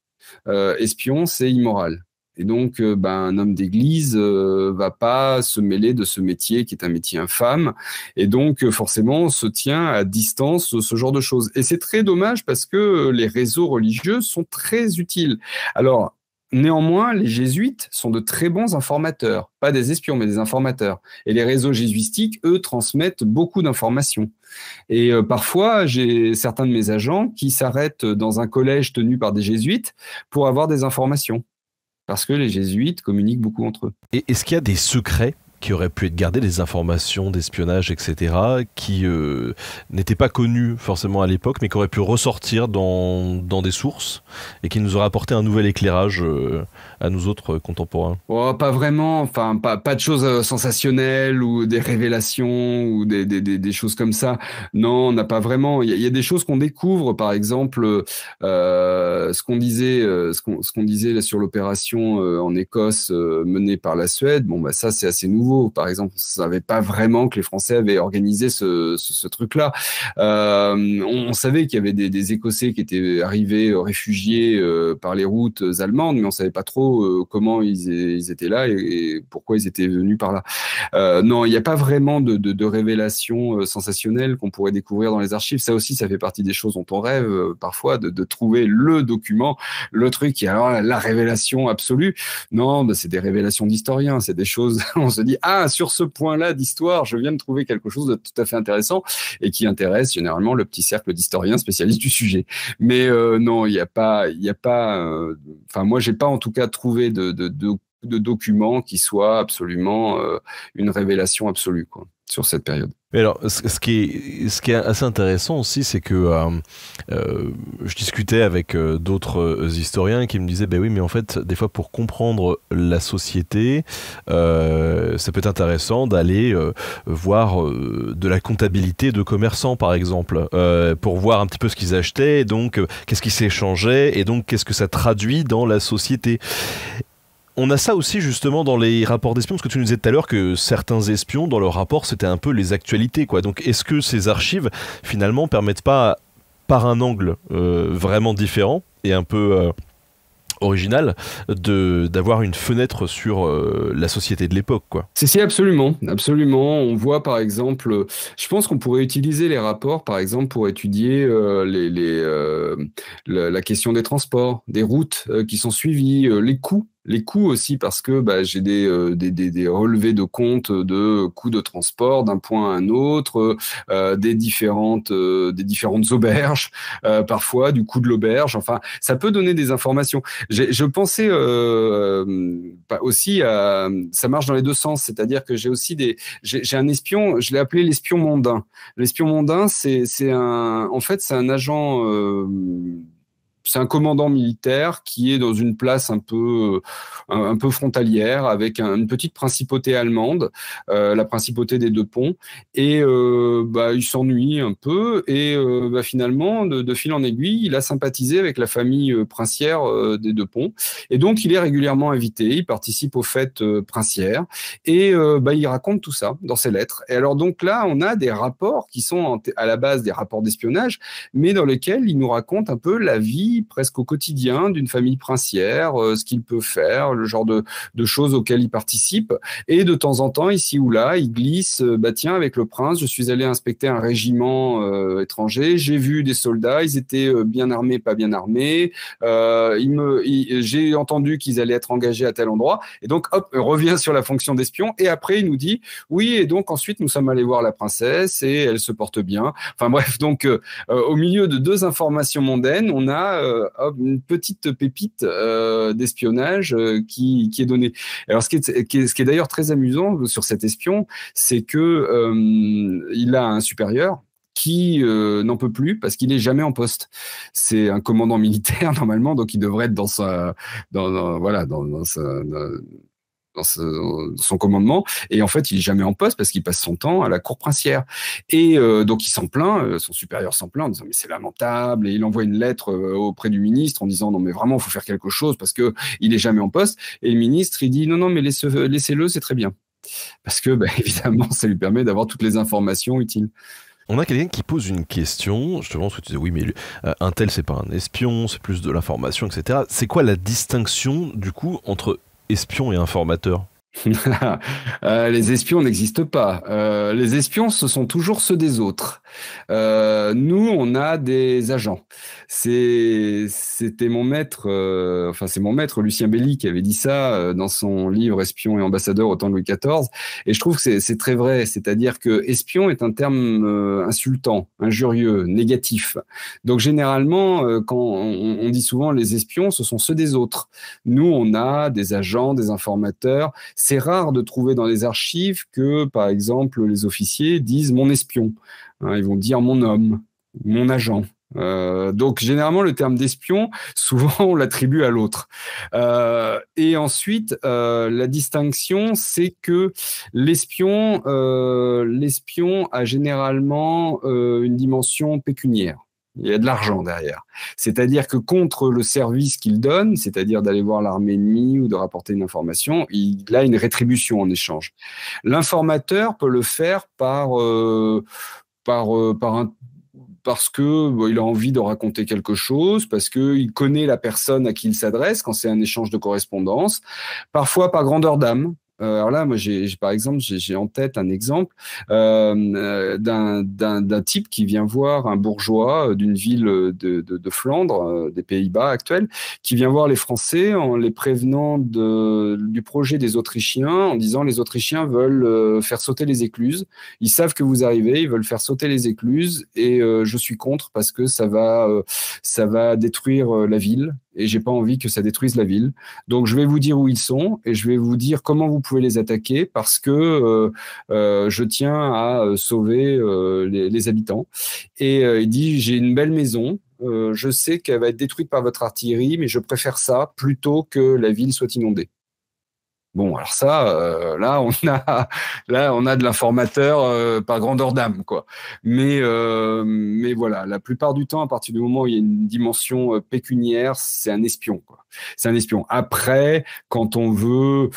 Euh, espion, c'est immoral. Et donc, euh, ben, un homme d'église euh, va pas se mêler de ce métier qui est un métier infâme. Et donc, forcément, on se tient à distance ce genre de choses. Et c'est très dommage parce que les réseaux religieux sont très utiles. Alors, Néanmoins, les jésuites sont de très bons informateurs, pas des espions, mais des informateurs. Et les réseaux jésuitiques, eux, transmettent beaucoup d'informations. Et euh, parfois, j'ai certains de mes agents qui s'arrêtent dans un collège tenu par des jésuites pour avoir des informations, parce que les jésuites communiquent beaucoup entre eux. Et est-ce qu'il y a des secrets qui auraient pu être gardées, des informations d'espionnage, etc., qui euh, n'étaient pas connues forcément à l'époque, mais qui auraient pu ressortir dans, dans, des sources et qui nous auraient apporté un nouvel éclairage euh, à nous autres euh, contemporains oh, Pas vraiment, enfin, pas, pas de choses sensationnelles ou des révélations ou des, des, des, choses comme ça. Non, on n'a pas vraiment. Il y, a des choses qu'on découvre, par exemple, ce qu'on disait, ce qu'on disait sur l'opération en Écosse menée par la Suède. Bon, bah, ça, c'est assez nouveau par exemple. On savait pas vraiment que les Français avaient organisé ce, truc-là. Euh, on, savait qu'il y avait des, Écossais qui étaient arrivés euh, réfugiés euh, par les routes allemandes, mais on savait pas trop comment ils, étaient là et, pourquoi ils étaient venus par là. non, il n'y a pas vraiment de, révélations sensationnelles qu'on pourrait découvrir dans les archives. Ça aussi, ça fait partie des choses dont on rêve parfois de, trouver le document, le truc qui alors la, la révélation absolue. Non, bah, c'est des révélations d'historiens, c'est des choses. On se dit ah, sur ce point-là d'histoire, je viens de trouver quelque chose de tout à fait intéressant et qui intéresse généralement le petit cercle d'historiens spécialistes du sujet. Mais euh, non, il n'y a pas, il n'y a pas, euh, enfin, moi, j'ai pas en tout cas trouvé de, de, document qui soit absolument euh, une révélation absolue, quoi, sur cette période. Mais alors, ce, qui est, assez intéressant aussi, c'est que euh, euh, je discutais avec euh, d'autres historiens qui me disaient, ben oui, mais en fait, des fois, pour comprendre la société, ça peut être intéressant d'aller voir de la comptabilité de commerçants, par exemple, pour voir un petit peu ce qu'ils achetaient, donc qu'est-ce qui s'échangeait, et donc qu'est-ce que ça traduit dans la société on a ça aussi justement dans les rapports d'espions, parce que tu nous disais tout à l'heure que certains espions, dans leurs rapports, c'était un peu les actualités. quoi. Donc est-ce que ces archives, finalement, permettent pas, par un angle euh, vraiment différent et un peu... Euh, original de d'avoir une fenêtre sur euh, la société de l'époque quoi. Si si absolument, absolument, on voit par exemple je pense qu'on pourrait utiliser les rapports par exemple pour étudier les, la, la, question des transports, des routes qui sont suivies, les coûts les coûts aussi parce que bah, j'ai des, euh, des, des, relevés de comptes euh, de coûts de transport d'un point à un autre, euh, des, différentes, des différentes auberges, parfois du coût de l'auberge. Enfin, ça peut donner des informations. Je pensais bah, aussi à. Ça marche dans les deux sens, c'est-à-dire que j'ai aussi des. J'ai un espion, je l'ai appelé l'espion mondain. L'espion mondain, c'est un. En fait, c'est un agent c'est un commandant militaire qui est dans une place un peu, euh, un, peu frontalière avec une petite principauté allemande, euh, la principauté des deux ponts, et euh, bah, il s'ennuie un peu et bah, finalement, de, fil en aiguille, il a sympathisé avec la famille princière des deux ponts et donc il est régulièrement invité, il participe aux fêtes princières et bah, il raconte tout ça dans ses lettres. Et alors donc là, on a des rapports qui sont à la base des rapports d'espionnage, mais dans lesquels il nous raconte un peu la vie presque au quotidien d'une famille princière, euh, ce qu'il peut faire, le genre de, choses auxquelles il participe. Et de temps en temps, ici ou là, il glisse, euh, bah tiens, avec le prince, je suis allé inspecter un régiment euh, étranger, j'ai vu des soldats, ils étaient bien armés, pas bien armés, il me, j'ai entendu qu'ils allaient être engagés à tel endroit. Et donc, hop, revient sur la fonction d'espion. Et après, il nous dit, oui, et donc ensuite, nous sommes allés voir la princesse et elle se porte bien. Enfin bref, donc, au milieu de deux informations mondaines, on a euh, une petite pépite euh, d'espionnage euh, qui, qui, est donnée. Alors, ce qui est, ce qui est d'ailleurs très amusant sur cet espion, c'est que il a un supérieur qui n'en peut plus parce qu'il n'est jamais en poste. C'est un commandant militaire normalement, donc il devrait être dans sa, dans, voilà, dans, sa, dans, son commandement. Et en fait, il est jamais en poste parce qu'il passe son temps à la cour princière. Et euh, donc, il s'en plaint, euh, son supérieur s'en plaint en disant mais c'est lamentable. Et il envoie une lettre euh, auprès du ministre en disant non mais vraiment, il faut faire quelque chose parce que il est jamais en poste. Et le ministre, il dit non non mais laissez-le, c'est très bien parce que bah, évidemment, ça lui permet d'avoir toutes les informations utiles. On a quelqu'un qui pose une question, justement, parce que tu dis oui, mais un tel, c'est pas un espion, c'est plus de l'information, etc. C'est quoi la distinction, du coup, entre Espions et informateur euh, Les espions n'existent pas. Euh, les espions, ce sont toujours ceux des autres. Euh, nous, on a des agents. C'était mon maître, euh, enfin c'est mon maître Lucien Belli qui avait dit ça euh, dans son livre Espion et ambassadeur au temps de Louis XIV. Et je trouve que c'est très vrai, c'est-à-dire que espion est un terme insultant, injurieux, négatif. Donc généralement, quand on dit souvent les espions, ce sont ceux des autres. Nous, on a des agents, des informateurs. C'est rare de trouver dans les archives que, par exemple, les officiers disent mon espion. Hein, ils vont dire mon homme, mon agent. Euh, donc généralement le terme d'espion, souvent on l'attribue à l'autre. Euh, et ensuite euh, la distinction, c'est que l'espion, l'espion a généralement une dimension pécuniaire. Il y a de l'argent derrière. C'est-à-dire que contre le service qu'il donne, c'est-à-dire d'aller voir l'armée ennemie ou de rapporter une information, il a une rétribution en échange. L'informateur peut le faire par par, euh, par un, parce que bah, il a envie de raconter quelque chose, parce que il connaît la personne à qui il s'adresse quand c'est un échange de correspondance, parfois par grandeur d'âme, euh, alors là, moi, j'ai, par exemple, j'ai, en tête un exemple euh, euh, d'un, type qui vient voir un bourgeois d'une ville de, de, Flandre, des Pays-Bas actuels, qui vient voir les Français en les prévenant du projet des Autrichiens, en disant les Autrichiens veulent faire sauter les écluses. Ils savent que vous arrivez, ils veulent faire sauter les écluses, et je suis contre parce que ça va, ça va détruire la ville, et j'ai pas envie que ça détruise la ville. Donc je vais vous dire où ils sont et je vais vous dire comment vous pouvez les attaquer parce que euh, euh, je tiens à euh, sauver les, les, habitants. Et il dit j'ai une belle maison. je sais qu'elle va être détruite par votre artillerie, mais je préfère ça plutôt que la ville soit inondée. Bon, alors ça, euh, là, on a, là, on a de l'informateur euh, par grandeur d'âme, quoi. Mais, euh, mais voilà, la plupart du temps, à partir du moment où il y a une dimension pécuniaire, c'est un espion, quoi. C'est un espion. Après, quand on veut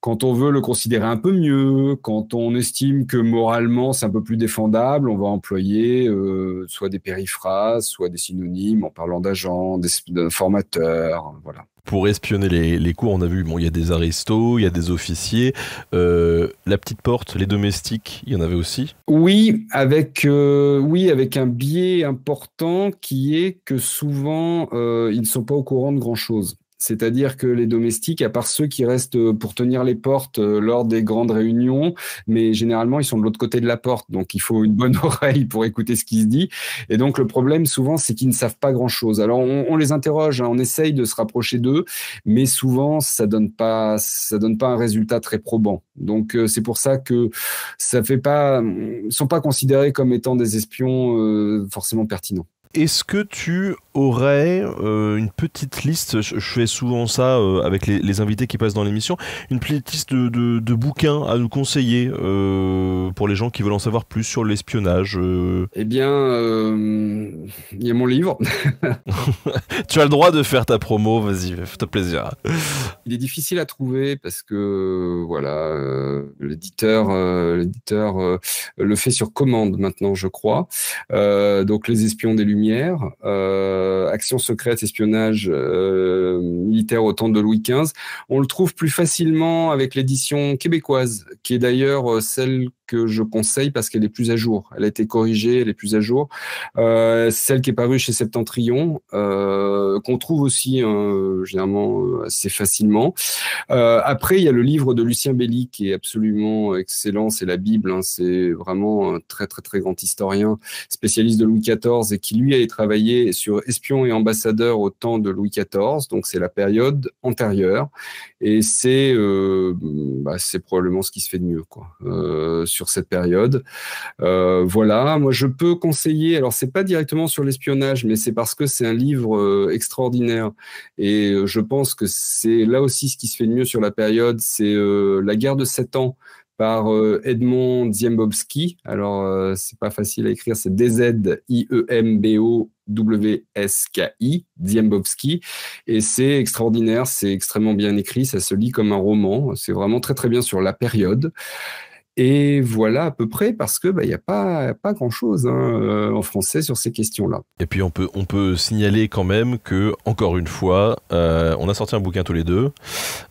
quand on veut le considérer un peu mieux, quand on estime que moralement c'est un peu plus défendable, on va employer euh, soit des périphrases, soit des synonymes en parlant d'agents, d'informateurs, voilà. Pour espionner les, les, cours, on a vu, bon, il y a des aristos, il y a des officiers, euh, la petite porte, les domestiques, il y en avait aussi. Oui, avec euh, oui, avec un biais important qui est que souvent ils ne sont pas au courant de grand chose. C'est-à-dire que les domestiques, à part ceux qui restent euh, pour tenir les portes euh, lors des grandes réunions, mais généralement, ils sont de l'autre côté de la porte. Donc, il faut une bonne oreille pour écouter ce qui se dit. Et donc, le problème, souvent, c'est qu'ils ne savent pas grand-chose. Alors, on, les interroge, hein, on essaye de se rapprocher d'eux, mais souvent, ça donne pas, ça donne pas un résultat très probant. Donc, euh, c'est pour ça que ça fait pas, sont pas considérés comme étant des espions forcément pertinents. Est-ce que tu aurais euh, une petite liste, je, fais souvent ça euh, avec les, invités qui passent dans l'émission, une petite liste de, bouquins à nous conseiller euh, pour les gens qui veulent en savoir plus sur l'espionnage Eh bien, il y a mon livre. tu as le droit de faire ta promo, vas-y, fais-toi plaisir. il est difficile à trouver parce que, voilà, l'éditeur l'éditeur le fait sur commande maintenant, je crois. donc, Les Espions des Lumières euh, Action secrète, espionnage euh, militaire au temps de Louis XV. On le trouve plus facilement avec l'édition québécoise, qui est d'ailleurs euh, celle que je conseille parce qu'elle est plus à jour. Elle a été corrigée, elle est plus à jour. Euh, celle qui est parue chez Septentrion, euh, qu'on trouve aussi hein, généralement euh, assez facilement. après, il y a le livre de Lucien Belli qui est absolument excellent. C'est la Bible. Hein. C'est vraiment un très très très grand historien, spécialiste de Louis XIV et qui lui a travaillé sur espions et ambassadeurs au temps de Louis XIV. Donc c'est la période antérieure et c'est bah, c'est probablement ce qui se fait de mieux quoi. Sur sur cette période. Euh, voilà, moi je peux conseiller, alors c'est pas directement sur l'espionnage, mais c'est parce que c'est un livre euh, extraordinaire. Et euh, je pense que c'est là aussi ce qui se fait de mieux sur la période, c'est La guerre de sept ans par Edmond Ziembowski. Alors, c'est pas facile à écrire, c'est D-Z-I-E-M-B-O W-S-K-I, Diembowski. Et c'est extraordinaire, c'est extrêmement bien écrit, ça se lit comme un roman, c'est vraiment très très bien sur la période. Et voilà à peu près parce que bah, il n'y a pas, grand-chose hein, euh, en français sur ces questions-là. Et puis on peut, on peut signaler quand même que, encore une fois, euh, on a sorti un bouquin tous les deux,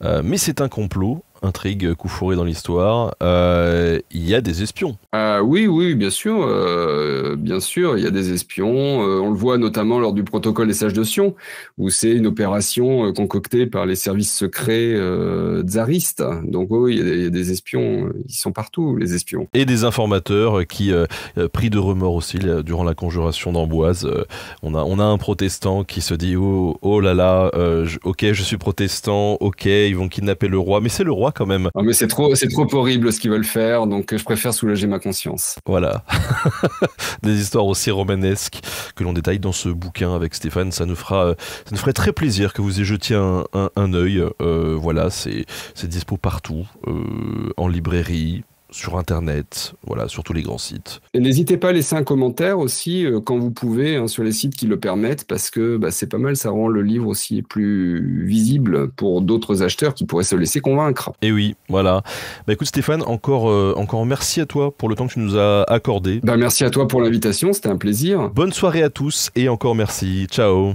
euh, mais c'est un complot intrigue, euh, coup dans l'histoire. Euh, il y a des espions. Ah oui, oui, bien sûr, euh, bien sûr, il y a des espions. on le voit notamment lors du protocole des Sages de Sion, où c'est une opération concoctée par les services secrets tsaristes. Donc oui, il y, a des espions, ils sont partout, les espions. Et des informateurs qui, pris de remords aussi durant la conjuration d'Amboise, on a, on a un protestant qui se dit oh, oh là là, ok, je suis protestant, ok, ils vont kidnapper le roi, mais c'est le roi quand même. Non, mais c'est trop, c'est trop horrible ce qu'ils veulent faire, donc euh, je préfère soulager ma conscience. Voilà. Des histoires aussi romanesques que l'on détaille dans ce bouquin avec Stéphane, ça nous fera, euh, ça nous ferait très plaisir que vous y jetiez un, un, œil. Euh, voilà, c'est, c'est dispo partout, en librairie, sur Internet, voilà, sur tous les grands sites. N'hésitez pas à laisser un commentaire aussi euh, quand vous pouvez hein, sur les sites qui le permettent, parce que bah, c'est pas mal, ça rend le livre aussi plus visible pour d'autres acheteurs qui pourraient se laisser convaincre. Et oui, voilà. Bah écoute Stéphane, encore, euh, encore merci à toi pour le temps que tu nous as accordé. Bah, merci à toi pour l'invitation, c'était un plaisir. Bonne soirée à tous et encore merci. Ciao.